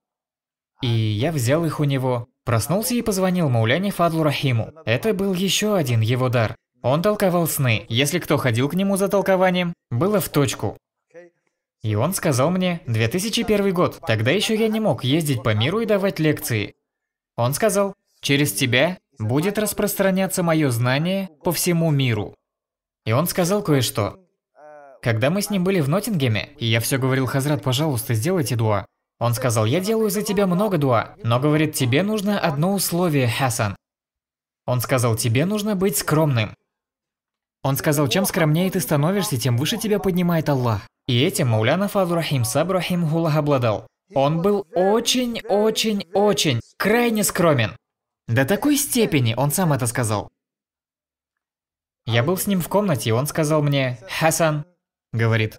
И я взял их у него. Проснулся и позвонил Мауляне Фадлу Рахиму. Это был еще один его дар. Он толковал сны. Если кто ходил к нему за толкованием, было в точку. И он сказал мне, 2001 год, тогда еще я не мог ездить по миру и давать лекции. Он сказал, через тебя будет распространяться мое знание по всему миру. И он сказал кое-что. Когда мы с ним были в Ноттингеме, и я все говорил, Хазрат, пожалуйста, сделайте дуа. Он сказал, я делаю за тебя много дуа, но говорит, тебе нужно одно условие, Хасан. Он сказал, тебе нужно быть скромным. Он сказал, чем скромнее ты становишься, тем выше тебя поднимает Аллах. И этим Мауляна Фазурахим Сабрахим Гулах обладал. Он был очень-очень-очень крайне скромен. До такой степени он сам это сказал. Я был с ним в комнате, и он сказал мне, «Хасан», говорит,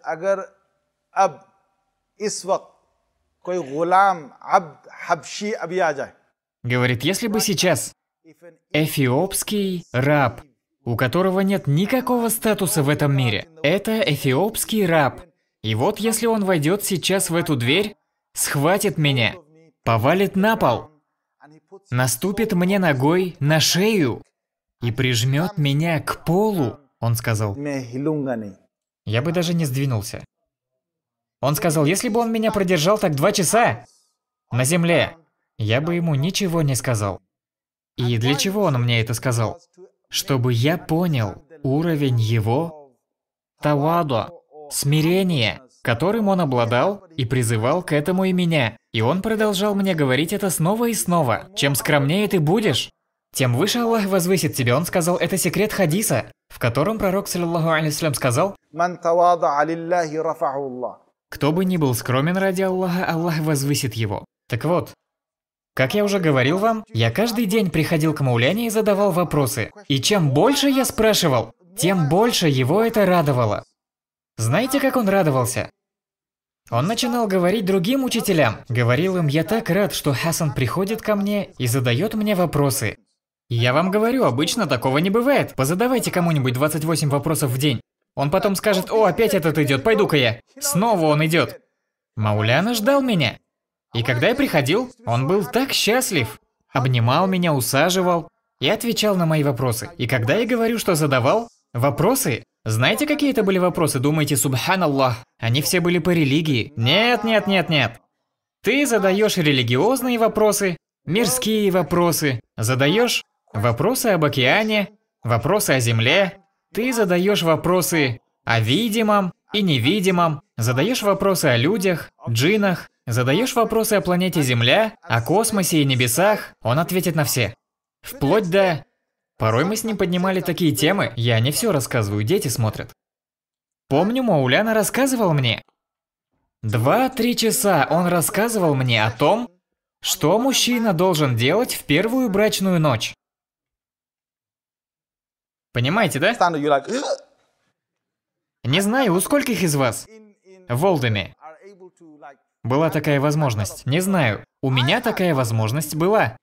говорит, если бы сейчас эфиопский раб у которого нет никакого статуса в этом мире. Это эфиопский раб. И вот если он войдет сейчас в эту дверь, схватит меня, повалит на пол, наступит мне ногой на шею и прижмет меня к полу, он сказал. Я бы даже не сдвинулся. Он сказал, если бы он меня продержал так два часа на земле, я бы ему ничего не сказал. И для чего он мне это сказал? чтобы я понял уровень его тавадо, смирения, которым он обладал и призывал к этому и меня. И он продолжал мне говорить это снова и снова. Чем скромнее ты будешь, тем выше Аллах возвысит тебя. Он сказал, это секрет хадиса, в котором пророк, саллиллаху алейхиссалям, сказал, «Кто бы ни был скромен ради Аллаха, Аллах возвысит его». Так вот, как я уже говорил вам, я каждый день приходил к Мауляне и задавал вопросы. И чем больше я спрашивал, тем больше его это радовало. Знаете, как он радовался? Он начинал говорить другим учителям. Говорил им, я так рад, что Хасан приходит ко мне и задает мне вопросы. Я вам говорю, обычно такого не бывает. Позадавайте кому-нибудь 28 вопросов в день. Он потом скажет, о, опять этот идет, пойду-ка я. Снова он идет. Мауляна ждал меня. И когда я приходил, он был так счастлив. Обнимал меня, усаживал и отвечал на мои вопросы. И когда я говорю, что задавал вопросы, знаете, какие это были вопросы? Думаете, субханаллах, они все были по религии? Нет, нет, нет, нет. Ты задаешь религиозные вопросы, мирские вопросы, задаешь вопросы об океане, вопросы о земле, ты задаешь вопросы о видимом и невидимом, задаешь вопросы о людях, джинах, Задаешь вопросы о планете Земля, о космосе и небесах, он ответит на все. Вплоть до... Порой мы с ним поднимали такие темы, я не все рассказываю, дети смотрят. Помню, Мауляна рассказывал мне. Два-три часа он рассказывал мне о том, что мужчина должен делать в первую брачную ночь. Понимаете, да? Не знаю, у скольких из вас? Волдами. Была такая возможность. Не знаю. У меня такая возможность была.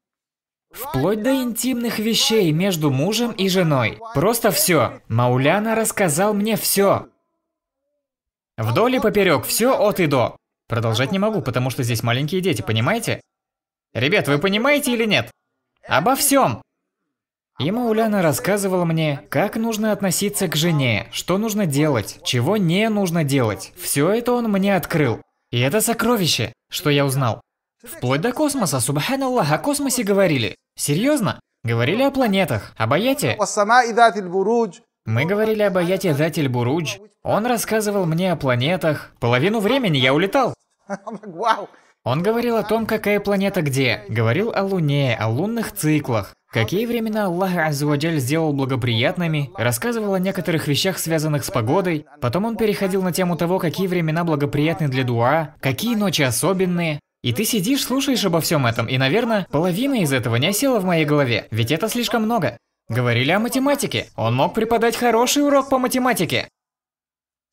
Вплоть до интимных вещей между мужем и женой. Просто все. Мауляна рассказал мне все. Вдоль и поперек, все от и до. Продолжать не могу, потому что здесь маленькие дети, понимаете? Ребят, вы понимаете или нет? Обо всем. И Мауляна рассказывал мне, как нужно относиться к жене, что нужно делать, чего не нужно делать. Все это он мне открыл. И это сокровище, что я узнал. Вплоть до космоса, субханаллах, о космосе говорили. Серьезно? Говорили о планетах, об аяте. Мы говорили об аяте Датель Бурудж. Он рассказывал мне о планетах. Половину времени я улетал. Он говорил о том, какая планета где. Говорил о Луне, о лунных циклах. Какие времена Аллах Азваджаль сделал благоприятными, рассказывал о некоторых вещах, связанных с погодой, потом он переходил на тему того, какие времена благоприятны для дуа, какие ночи особенные. И ты сидишь, слушаешь обо всем этом, и, наверное, половина из этого не осела в моей голове, ведь это слишком много. Говорили о математике. Он мог преподать хороший урок по математике.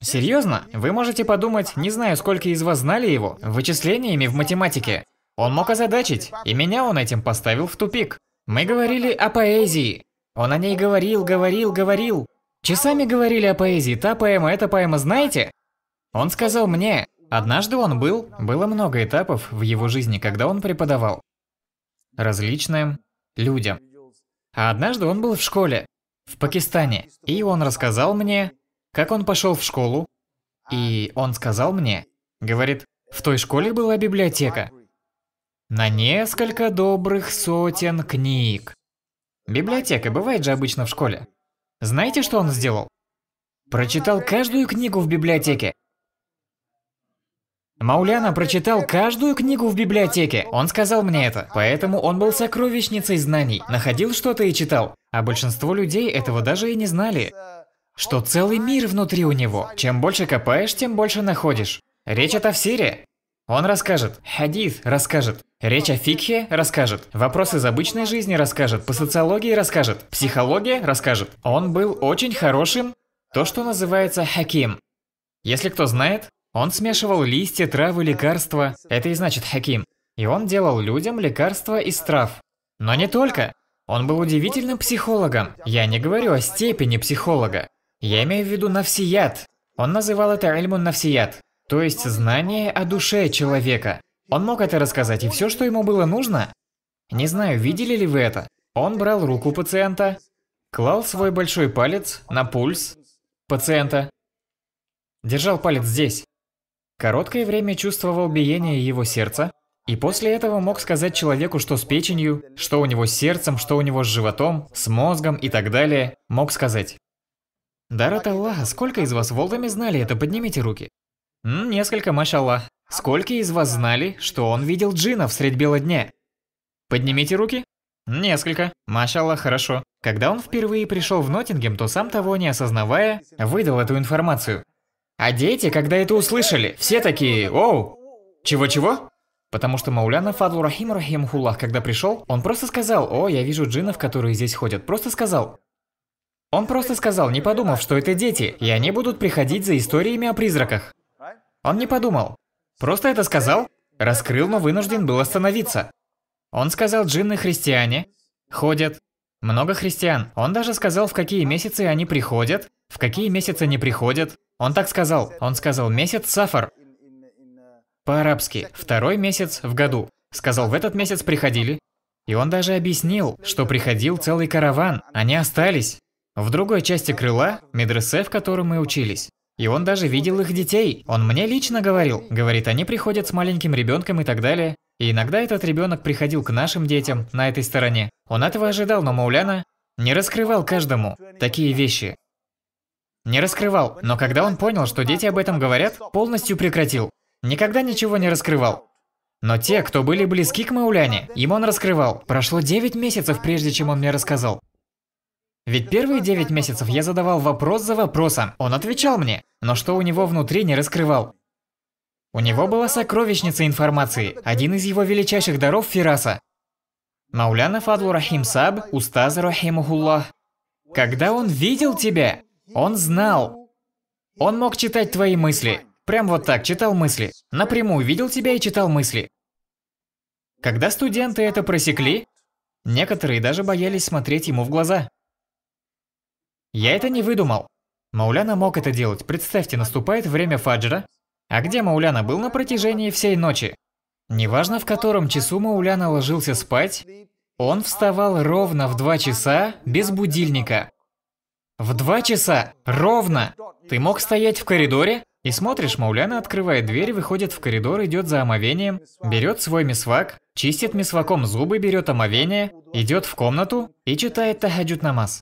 Серьезно? Вы можете подумать, не знаю, сколько из вас знали его, вычислениями в математике. Он мог озадачить, и меня он этим поставил в тупик. Мы говорили о поэзии. Он о ней говорил, говорил, говорил. Часами говорили о поэзии, та поэма, эта поэма, знаете? Он сказал мне, однажды он был, было много этапов в его жизни, когда он преподавал. Различным людям. А однажды он был в школе, в Пакистане, и он рассказал мне, как он пошел в школу, и он сказал мне, говорит, в той школе была библиотека, на несколько добрых сотен книг. Библиотека бывает же обычно в школе. Знаете, что он сделал? Прочитал каждую книгу в библиотеке. Мауляна прочитал каждую книгу в библиотеке. Он сказал мне это. Поэтому он был сокровищницей знаний. Находил что-то и читал. А большинство людей этого даже и не знали. Что целый мир внутри у него. Чем больше копаешь, тем больше находишь. Речь это в Сирии. Он расскажет. Хадис расскажет. Речь о фикхе расскажет. Вопрос из обычной жизни расскажет. По социологии расскажет. Психология расскажет. Он был очень хорошим, то, что называется хаким. Если кто знает, он смешивал листья, травы, лекарства. Это и значит хаким. И он делал людям лекарства из трав. Но не только. Он был удивительным психологом. Я не говорю о степени психолога. Я имею в виду навсият. Он называл это альмун навсият. То есть знание о душе человека. Он мог это рассказать и все, что ему было нужно? Не знаю, видели ли вы это. Он брал руку пациента, клал свой большой палец на пульс пациента, держал палец здесь. Короткое время чувствовал биение его сердца, и после этого мог сказать человеку, что с печенью, что у него с сердцем, что у него с животом, с мозгом и так далее, мог сказать. Дарат Аллаха, сколько из вас волдами знали это? Поднимите руки. Несколько, машаллах. Сколько из вас знали, что он видел джинов средь бела дня? Поднимите руки. Несколько. Машаллах, хорошо. Когда он впервые пришел в Ноттингем, то сам того не осознавая, выдал эту информацию. А дети, когда это услышали, все такие «Оу!» Чего-чего? Потому что Мауляна Фадлу Рахим Рахим Хуллах, когда пришел, он просто сказал «О, я вижу джинов, которые здесь ходят». Просто сказал. Он просто сказал, не подумав, что это дети, и они будут приходить за историями о призраках. Он не подумал. Просто это сказал, раскрыл, но вынужден был остановиться. Он сказал, джинны христиане, ходят. Много христиан. Он даже сказал, в какие месяцы они приходят, в какие месяцы не приходят. Он так сказал. Он сказал месяц сафар. По-арабски. Второй месяц в году. Сказал, в этот месяц приходили. И он даже объяснил, что приходил целый караван. Они остались. В другой части крыла – медресе, в котором мы учились. И он даже видел их детей. Он мне лично говорил. Говорит, они приходят с маленьким ребенком и так далее. И иногда этот ребенок приходил к нашим детям на этой стороне. Он этого ожидал, но Мауляна не раскрывал каждому такие вещи. Не раскрывал, но когда он понял, что дети об этом говорят, полностью прекратил. Никогда ничего не раскрывал. Но те, кто были близки к Мауляне, им он раскрывал. Прошло 9 месяцев, прежде чем он мне рассказал. Ведь первые 9 месяцев я задавал вопрос за вопросом. Он отвечал мне но что у него внутри не раскрывал. У него была сокровищница информации, один из его величайших даров Фираса. Мауляна Фадлу Рахим Саб, Устаз Рахимухуллах. Когда он видел тебя, он знал. Он мог читать твои мысли. Прям вот так, читал мысли. Напрямую видел тебя и читал мысли. Когда студенты это просекли, некоторые даже боялись смотреть ему в глаза. Я это не выдумал. Мауляна мог это делать. Представьте, наступает время фаджра. А где Мауляна был на протяжении всей ночи? Неважно, в котором часу Мауляна ложился спать, он вставал ровно в два часа без будильника. В два часа! Ровно! Ты мог стоять в коридоре? И смотришь, Мауляна открывает дверь, выходит в коридор, идет за омовением, берет свой мисвак, чистит мисваком зубы, берет омовение, идет в комнату и читает тахаджут намаз.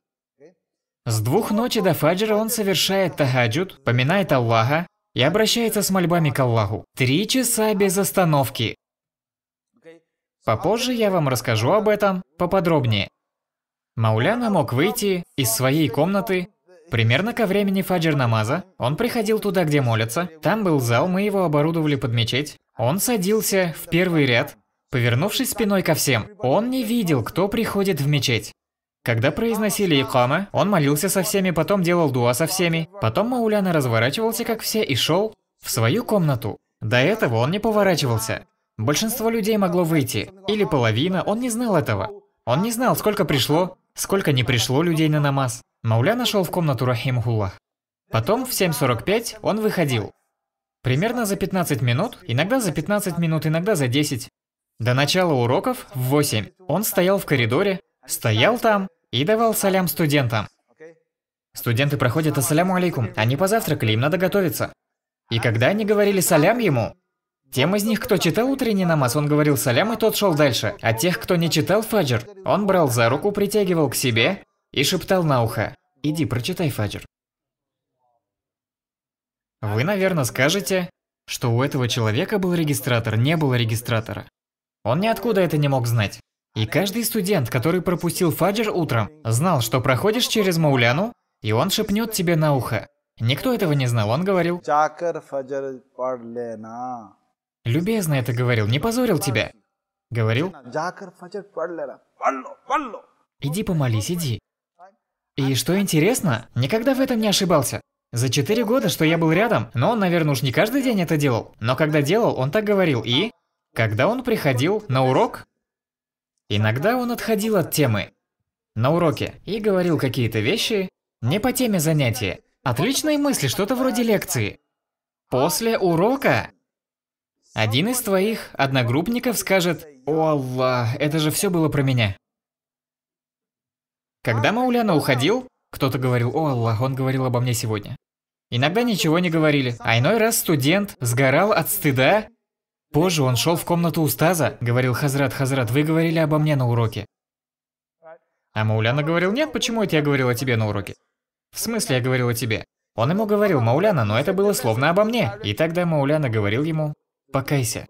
С двух ночи до фаджра он совершает тагаджуд, поминает Аллаха и обращается с мольбами к Аллаху. Три часа без остановки. Попозже я вам расскажу об этом поподробнее. Мауляна мог выйти из своей комнаты. Примерно ко времени фаджр намаза он приходил туда, где молятся. Там был зал, мы его оборудовали под мечеть. Он садился в первый ряд, повернувшись спиной ко всем. Он не видел, кто приходит в мечеть. Когда произносили икама, он молился со всеми, потом делал дуа со всеми. Потом Мауляна разворачивался, как все, и шел в свою комнату. До этого он не поворачивался. Большинство людей могло выйти, или половина, он не знал этого. Он не знал, сколько пришло, сколько не пришло людей на намаз. Мауляна шел в комнату Рахимхуллах. Потом в 7.45 он выходил. Примерно за 15 минут, иногда за 15 минут, иногда за 10. До начала уроков в 8 он стоял в коридоре, стоял там, и давал салям студентам. Студенты проходят ассаляму алейкум, они позавтракали, им надо готовиться. И когда они говорили салям ему, тем из них, кто читал утренний намаз, он говорил салям, и тот шел дальше. А тех, кто не читал фаджр, он брал за руку, притягивал к себе и шептал на ухо. «Иди, прочитай фаджр». Вы, наверное, скажете, что у этого человека был регистратор, не было регистратора. Он ниоткуда это не мог знать. И каждый студент, который пропустил фаджр утром, знал, что проходишь через Мауляну, и он шепнет тебе на ухо. Никто этого не знал, он говорил. Любезно это говорил, не позорил тебя. Говорил. Иди помолись, иди. И что интересно, никогда в этом не ошибался. За четыре года, что я был рядом, но он, наверное, уж не каждый день это делал. Но когда делал, он так говорил. И когда он приходил на урок, Иногда он отходил от темы на уроке и говорил какие-то вещи не по теме занятия. Отличные мысли, что-то вроде лекции. После урока один из твоих одногруппников скажет «О Аллах, это же все было про меня». Когда Мауляна уходил, кто-то говорил «О Аллах, он говорил обо мне сегодня». Иногда ничего не говорили, а иной раз студент сгорал от стыда Позже он шел в комнату Устаза, говорил Хазрат, Хазрат, вы говорили обо мне на уроке. А Мауляна говорил, нет, почему это я говорил о тебе на уроке? В смысле я говорил о тебе? Он ему говорил, Мауляна, но это было словно обо мне. И тогда Мауляна говорил ему, покайся.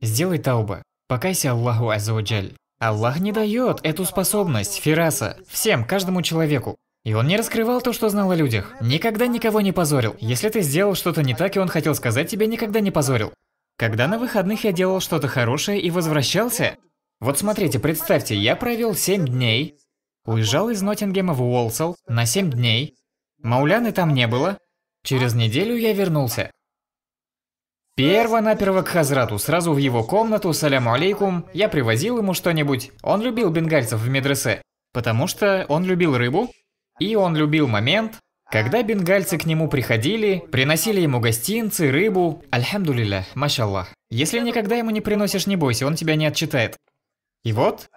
Сделай тауба. Покайся Аллаху Азаваджаль. Аллах не дает эту способность, Фираса, всем, каждому человеку. И он не раскрывал то, что знал о людях. Никогда никого не позорил. Если ты сделал что-то не так, и он хотел сказать тебе, никогда не позорил. Когда на выходных я делал что-то хорошее и возвращался. Вот смотрите, представьте, я провел 7 дней, уезжал из Ноттингема в Уолсел на 7 дней, Мауляны там не было, через неделю я вернулся. Перво-наперво к Хазрату, сразу в его комнату, саляму алейкум, я привозил ему что-нибудь. Он любил бенгальцев в медресе, потому что он любил рыбу, и он любил момент, когда бенгальцы к нему приходили, приносили ему гостинцы, рыбу. Альхамдулилля, машаллах. Если никогда ему не приносишь, не бойся, он тебя не отчитает. И вот,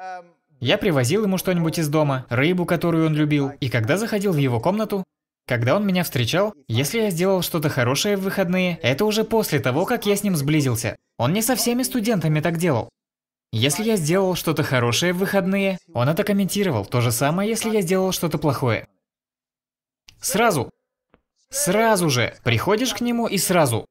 я привозил ему что-нибудь из дома, рыбу, которую он любил, и когда заходил в его комнату, когда он меня встречал, если я сделал что-то хорошее в выходные, это уже после того, как я с ним сблизился. Он не со всеми студентами так делал. Если я сделал что-то хорошее в выходные, он это комментировал. То же самое, если я сделал что-то плохое. Сразу. Сразу же. Приходишь к нему и сразу.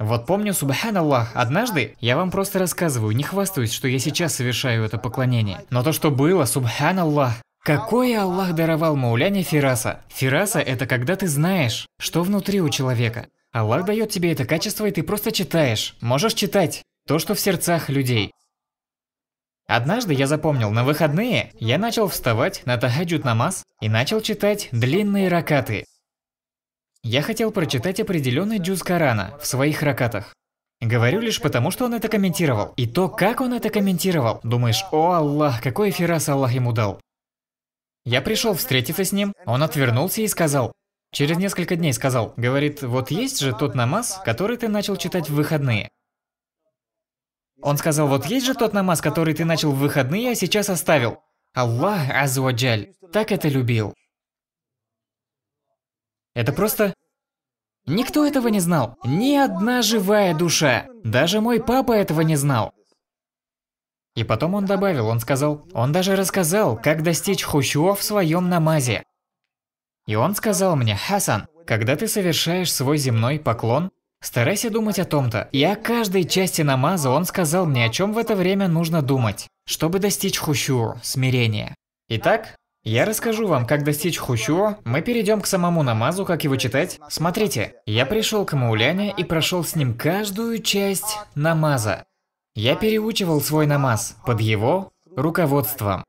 Вот помню, субханаллах, однажды, я вам просто рассказываю, не хвастаюсь, что я сейчас совершаю это поклонение. Но то, что было, субханаллах, Какое Аллах даровал Мауляне Фираса? Фираса – это когда ты знаешь, что внутри у человека. Аллах дает тебе это качество, и ты просто читаешь. Можешь читать то, что в сердцах людей. Однажды я запомнил, на выходные я начал вставать на тахаджуд намаз и начал читать длинные ракаты. Я хотел прочитать определенный джуз Корана в своих ракатах. Говорю лишь потому, что он это комментировал. И то, как он это комментировал. Думаешь, о Аллах, какой фирас Аллах ему дал. Я пришел встретиться с ним, он отвернулся и сказал. Через несколько дней сказал, говорит, вот есть же тот намаз, который ты начал читать в выходные. Он сказал, вот есть же тот намаз, который ты начал в выходные, а сейчас оставил. Аллах Азуаджаль так это любил. Это просто... Никто этого не знал. Ни одна живая душа. Даже мой папа этого не знал. И потом он добавил, он сказал, он даже рассказал, как достичь хущуо в своем намазе. И он сказал мне, Хасан, когда ты совершаешь свой земной поклон, Старайся думать о том-то. И о каждой части намаза он сказал мне, о чем в это время нужно думать, чтобы достичь хущур, смирения. Итак, я расскажу вам, как достичь хущур, мы перейдем к самому намазу, как его читать. Смотрите, я пришел к Мауляне и прошел с ним каждую часть намаза. Я переучивал свой намаз под его руководством.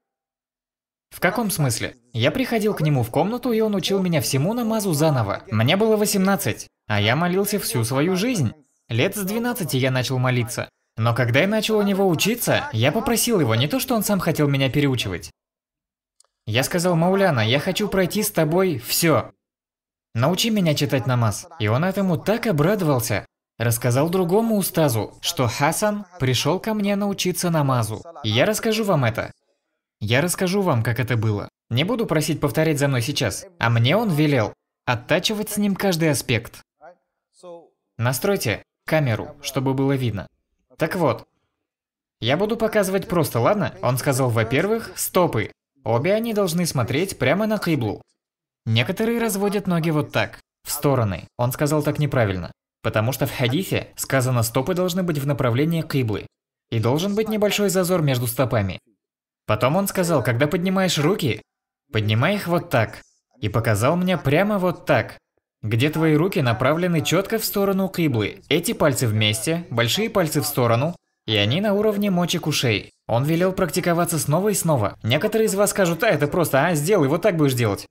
В каком смысле? Я приходил к нему в комнату, и он учил меня всему намазу заново. Мне было 18. А я молился всю свою жизнь. Лет с 12 я начал молиться. Но когда я начал у него учиться, я попросил его, не то что он сам хотел меня переучивать. Я сказал, Мауляна, я хочу пройти с тобой все. Научи меня читать намаз. И он этому так обрадовался. Рассказал другому устазу, что Хасан пришел ко мне научиться намазу. И я расскажу вам это. Я расскажу вам, как это было. Не буду просить повторять за мной сейчас. А мне он велел оттачивать с ним каждый аспект. Настройте камеру, чтобы было видно. Так вот, я буду показывать просто, ладно? Он сказал, во-первых, стопы. Обе они должны смотреть прямо на киблу. Некоторые разводят ноги вот так, в стороны. Он сказал так неправильно. Потому что в хадисе сказано, стопы должны быть в направлении киблы. И должен быть небольшой зазор между стопами. Потом он сказал, когда поднимаешь руки, поднимай их вот так. И показал мне прямо вот так где твои руки направлены четко в сторону киблы. Эти пальцы вместе, большие пальцы в сторону, и они на уровне мочек ушей. Он велел практиковаться снова и снова. Некоторые из вас скажут, а это просто, а, сделай, вот так будешь делать.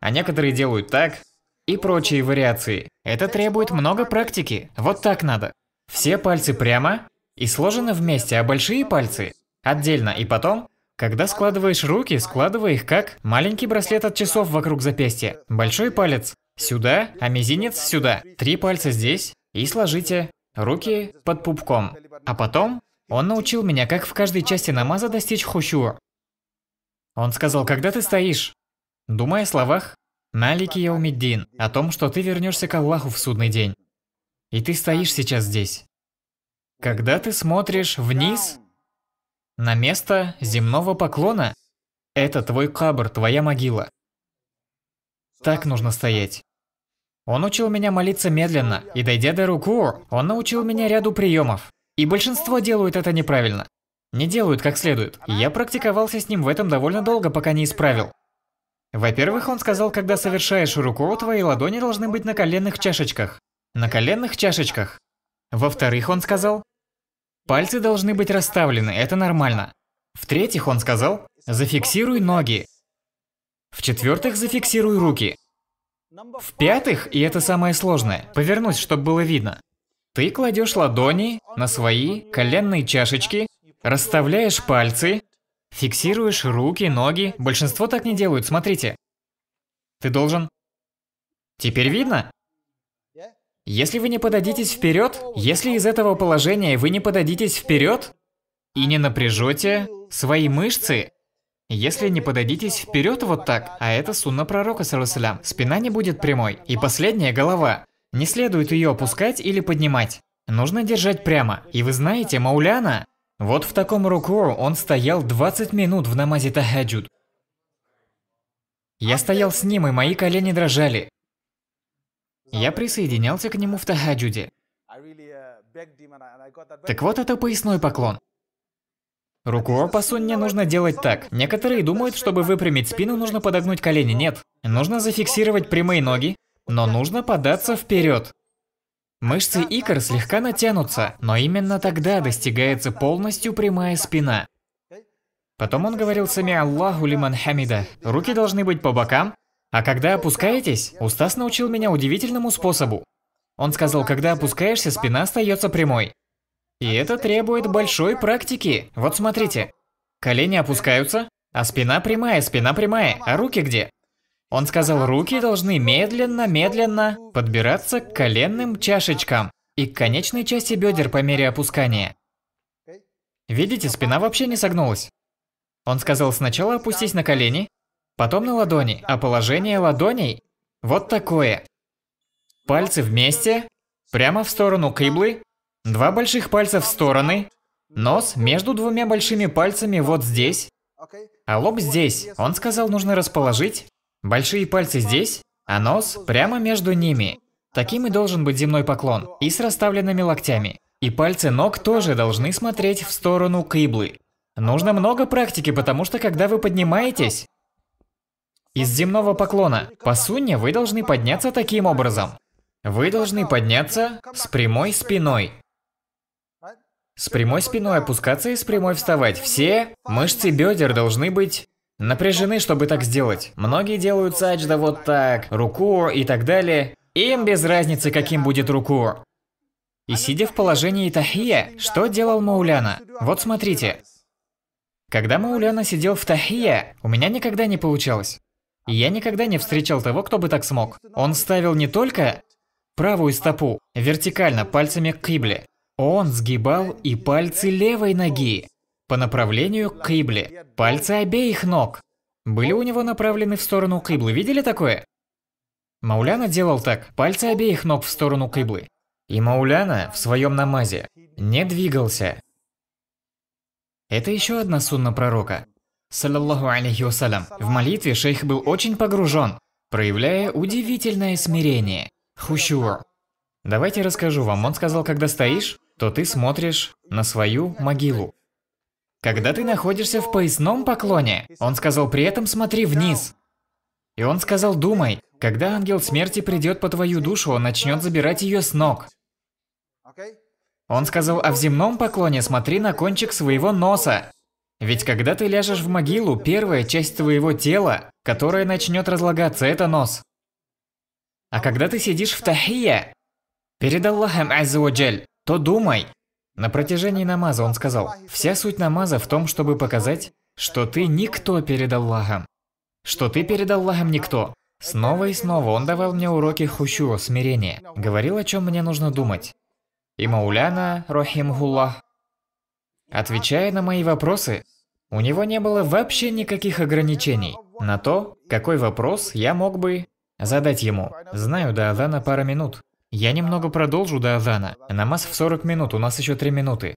А некоторые делают так, и прочие вариации. Это требует много практики, вот так надо. Все пальцы прямо и сложены вместе, а большие пальцы отдельно, и потом когда складываешь руки, складывай их как маленький браслет от часов вокруг запястья. Большой палец сюда, а мизинец сюда. Три пальца здесь. И сложите руки под пупком. А потом он научил меня, как в каждой части намаза достичь хущур. Он сказал, когда ты стоишь? Думая о словах «Налики Яумиддин», о том, что ты вернешься к Аллаху в судный день. И ты стоишь сейчас здесь. Когда ты смотришь вниз, на место земного поклона, это твой кабр, твоя могила. Так нужно стоять. Он учил меня молиться медленно, и дойдя до руку, он научил меня ряду приемов. И большинство делают это неправильно. Не делают как следует. я практиковался с ним в этом довольно долго, пока не исправил. Во-первых, он сказал, когда совершаешь руку, твои ладони должны быть на коленных чашечках. На коленных чашечках. Во-вторых, он сказал, пальцы должны быть расставлены, это нормально. В-третьих, он сказал, зафиксируй ноги. В-четвертых, зафиксируй руки. В-пятых, и это самое сложное, повернуть, чтобы было видно. Ты кладешь ладони на свои коленные чашечки, расставляешь пальцы, фиксируешь руки, ноги. Большинство так не делают, смотрите. Ты должен... Теперь видно? Если вы не подадитесь вперед, если из этого положения вы не подадитесь вперед и не напряжете свои мышцы, если не подадитесь вперед вот так, а это сунна пророка, салям, спина не будет прямой. И последняя голова. Не следует ее опускать или поднимать. Нужно держать прямо. И вы знаете, Мауляна, вот в таком руку он стоял 20 минут в намазе тахаджуд. Я стоял с ним, и мои колени дрожали. Я присоединялся к нему в тахаджуде. Uh, так вот это поясной поклон. Руку опасунь нужно делать так. Некоторые думают, чтобы выпрямить спину, нужно подогнуть колени. Нет. Нужно зафиксировать прямые ноги, но нужно податься вперед. Мышцы икр слегка натянутся, но именно тогда достигается полностью прямая спина. Потом он говорил сами Аллаху лиман хамида. Руки должны быть по бокам. А когда опускаетесь, Устас научил меня удивительному способу. Он сказал, когда опускаешься, спина остается прямой. И это требует большой практики. Вот смотрите. Колени опускаются, а спина прямая, спина прямая, а руки где? Он сказал, руки должны медленно-медленно подбираться к коленным чашечкам и к конечной части бедер по мере опускания. Видите, спина вообще не согнулась. Он сказал, сначала опустись на колени, потом на ладони, а положение ладоней вот такое. Пальцы вместе, прямо в сторону киблы. Два больших пальца в стороны, нос между двумя большими пальцами вот здесь, а лоб здесь. Он сказал, нужно расположить большие пальцы здесь, а нос прямо между ними. Таким и должен быть земной поклон, и с расставленными локтями. И пальцы ног тоже должны смотреть в сторону киблы. Нужно много практики, потому что когда вы поднимаетесь из земного поклона, по сунне вы должны подняться таким образом. Вы должны подняться с прямой спиной. С прямой спиной опускаться и с прямой вставать. Все мышцы бедер должны быть напряжены, чтобы так сделать. Многие делают саджда вот так, руку и так далее. Им без разницы, каким будет руку. И сидя в положении тахия, что делал Мауляна? Вот смотрите. Когда Мауляна сидел в тахия, у меня никогда не получалось. Я никогда не встречал того, кто бы так смог. Он ставил не только правую стопу вертикально пальцами к кибле, он сгибал и пальцы левой ноги по направлению к Кибле. Пальцы обеих ног были у него направлены в сторону Киблы. Видели такое? Мауляна делал так, пальцы обеих ног в сторону Киблы. И Мауляна в своем намазе не двигался. Это еще одна сунна пророка. Саллаллаху алейхи вассалям. В молитве шейх был очень погружен, проявляя удивительное смирение. Хущур. Давайте расскажу вам. Он сказал, когда стоишь, то ты смотришь на свою могилу. Когда ты находишься в поясном поклоне, он сказал при этом смотри вниз. И он сказал думай, когда ангел смерти придет по твою душу, он начнет забирать ее с ног. Он сказал, а в земном поклоне смотри на кончик своего носа. Ведь когда ты ляжешь в могилу, первая часть твоего тела, которая начнет разлагаться, это нос. А когда ты сидишь в тахия, перед Аллахом Аззаваджаль, то думай. На протяжении намаза он сказал, вся суть намаза в том, чтобы показать, что ты никто перед Аллахом. Что ты перед Аллахом никто. Снова и снова он давал мне уроки хущу, смирения. Говорил, о чем мне нужно думать. И Мауляна, Рохимгуллах, отвечая на мои вопросы, у него не было вообще никаких ограничений на то, какой вопрос я мог бы задать ему. Знаю, да до на пару минут. Я немного продолжу до Азана. Намаз в 40 минут, у нас еще 3 минуты.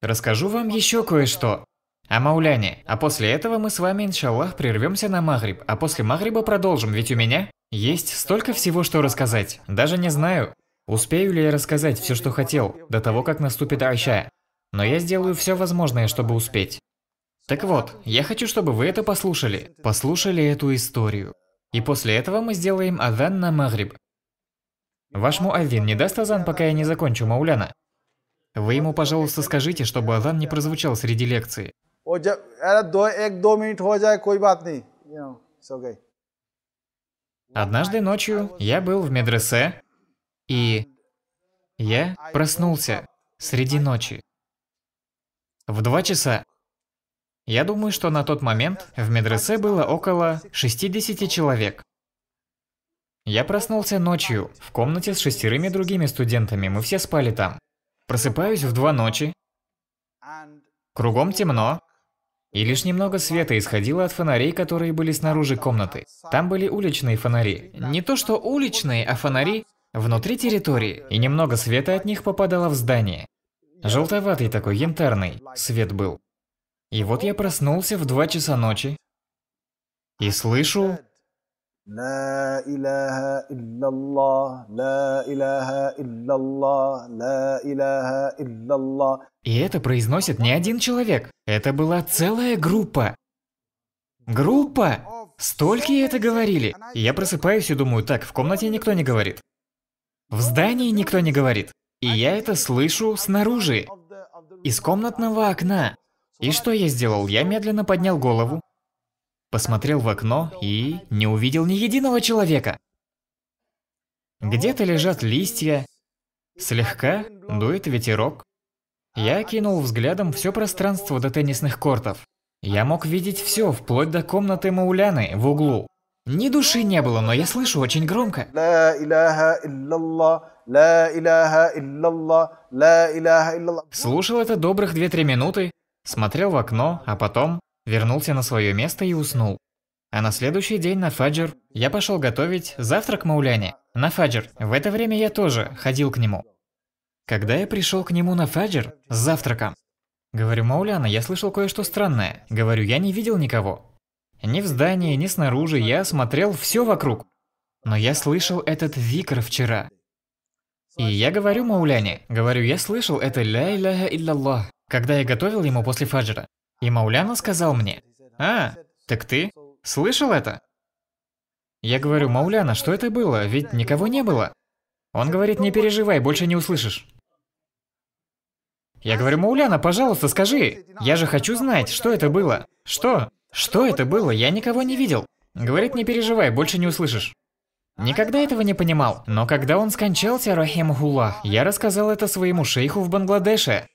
Расскажу вам еще кое-что. О Мауляне. А после этого мы с вами, иншаллах, прервемся на Магриб. А после Магриба продолжим, ведь у меня есть столько всего, что рассказать. Даже не знаю, успею ли я рассказать все, что хотел, до того, как наступит Айша. Но я сделаю все возможное, чтобы успеть. Так вот, я хочу, чтобы вы это послушали. Послушали эту историю. И после этого мы сделаем Адан на Магриб. Ваш муавин не даст азан, пока я не закончу Мауляна? Вы ему, пожалуйста, скажите, чтобы азан не прозвучал среди лекции. Однажды ночью я был в медресе, и я проснулся среди ночи. В два часа. Я думаю, что на тот момент в медресе было около 60 человек. Я проснулся ночью, в комнате с шестерыми другими студентами, мы все спали там. Просыпаюсь в два ночи. Кругом темно. И лишь немного света исходило от фонарей, которые были снаружи комнаты. Там были уличные фонари. Не то что уличные, а фонари внутри территории. И немного света от них попадало в здание. Желтоватый такой, янтарный свет был. И вот я проснулся в два часа ночи и слышу لا إله إلا الله لا إله إلا الله لا إله إلا الله И это произносит не один человек. Это была целая группа. Группа! Столько это говорили. Я просыпаюсь и думаю, так, в комнате никто не говорит. В здании никто не говорит. И я это слышу снаружи, из комнатного окна. И что я сделал? Я медленно поднял голову, Посмотрел в окно и не увидел ни единого человека. Где-то лежат листья, слегка дует ветерок. Я кинул взглядом все пространство до теннисных кортов. Я мог видеть все, вплоть до комнаты Мауляны в углу. Ни души не было, но я слышу очень громко. Слушал это добрых 2-3 минуты, смотрел в окно, а потом вернулся на свое место и уснул. А на следующий день на фаджр я пошел готовить завтрак мауляне. На фаджр. В это время я тоже ходил к нему. Когда я пришел к нему на фаджр с завтраком, говорю, Мауляна, я слышал кое-что странное. Говорю, я не видел никого. Ни в здании, ни снаружи я смотрел все вокруг. Но я слышал этот викр вчера. И я говорю Мауляне, говорю, я слышал это ля иляха илляллах, когда я готовил ему после фаджра. И Мауляна сказал мне, «А, так ты? Слышал это?» Я говорю, «Мауляна, что это было? Ведь никого не было». Он говорит, «Не переживай, больше не услышишь». Я говорю, «Мауляна, пожалуйста, скажи! Я же хочу знать, что это было!» «Что? Что это было? Я никого не видел!» Говорит, «Не переживай, больше не услышишь». Никогда этого не понимал, но когда он скончался, Рахим Гуллах, я рассказал это своему шейху в Бангладеше,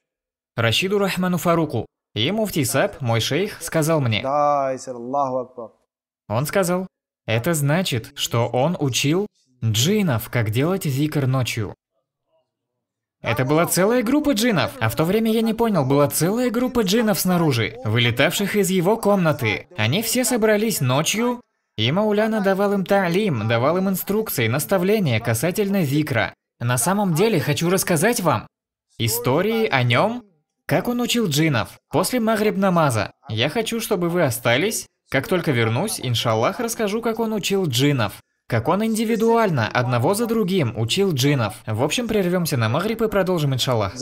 Рашиду Рахману Фаруку. И муфти Саб, мой шейх, сказал мне. Он сказал, это значит, что он учил джинов, как делать зикр ночью. Это была целая группа джинов, а в то время я не понял, была целая группа джинов снаружи, вылетавших из его комнаты. Они все собрались ночью, и Мауляна давал им талим, давал им инструкции, наставления касательно зикра. На самом деле, хочу рассказать вам истории о нем, как он учил джинов, после Магриб намаза, я хочу, чтобы вы остались. Как только вернусь, иншаллах расскажу, как он учил джинов. Как он индивидуально, одного за другим, учил джинов. В общем, прервемся на Магриб и продолжим, иншаллах.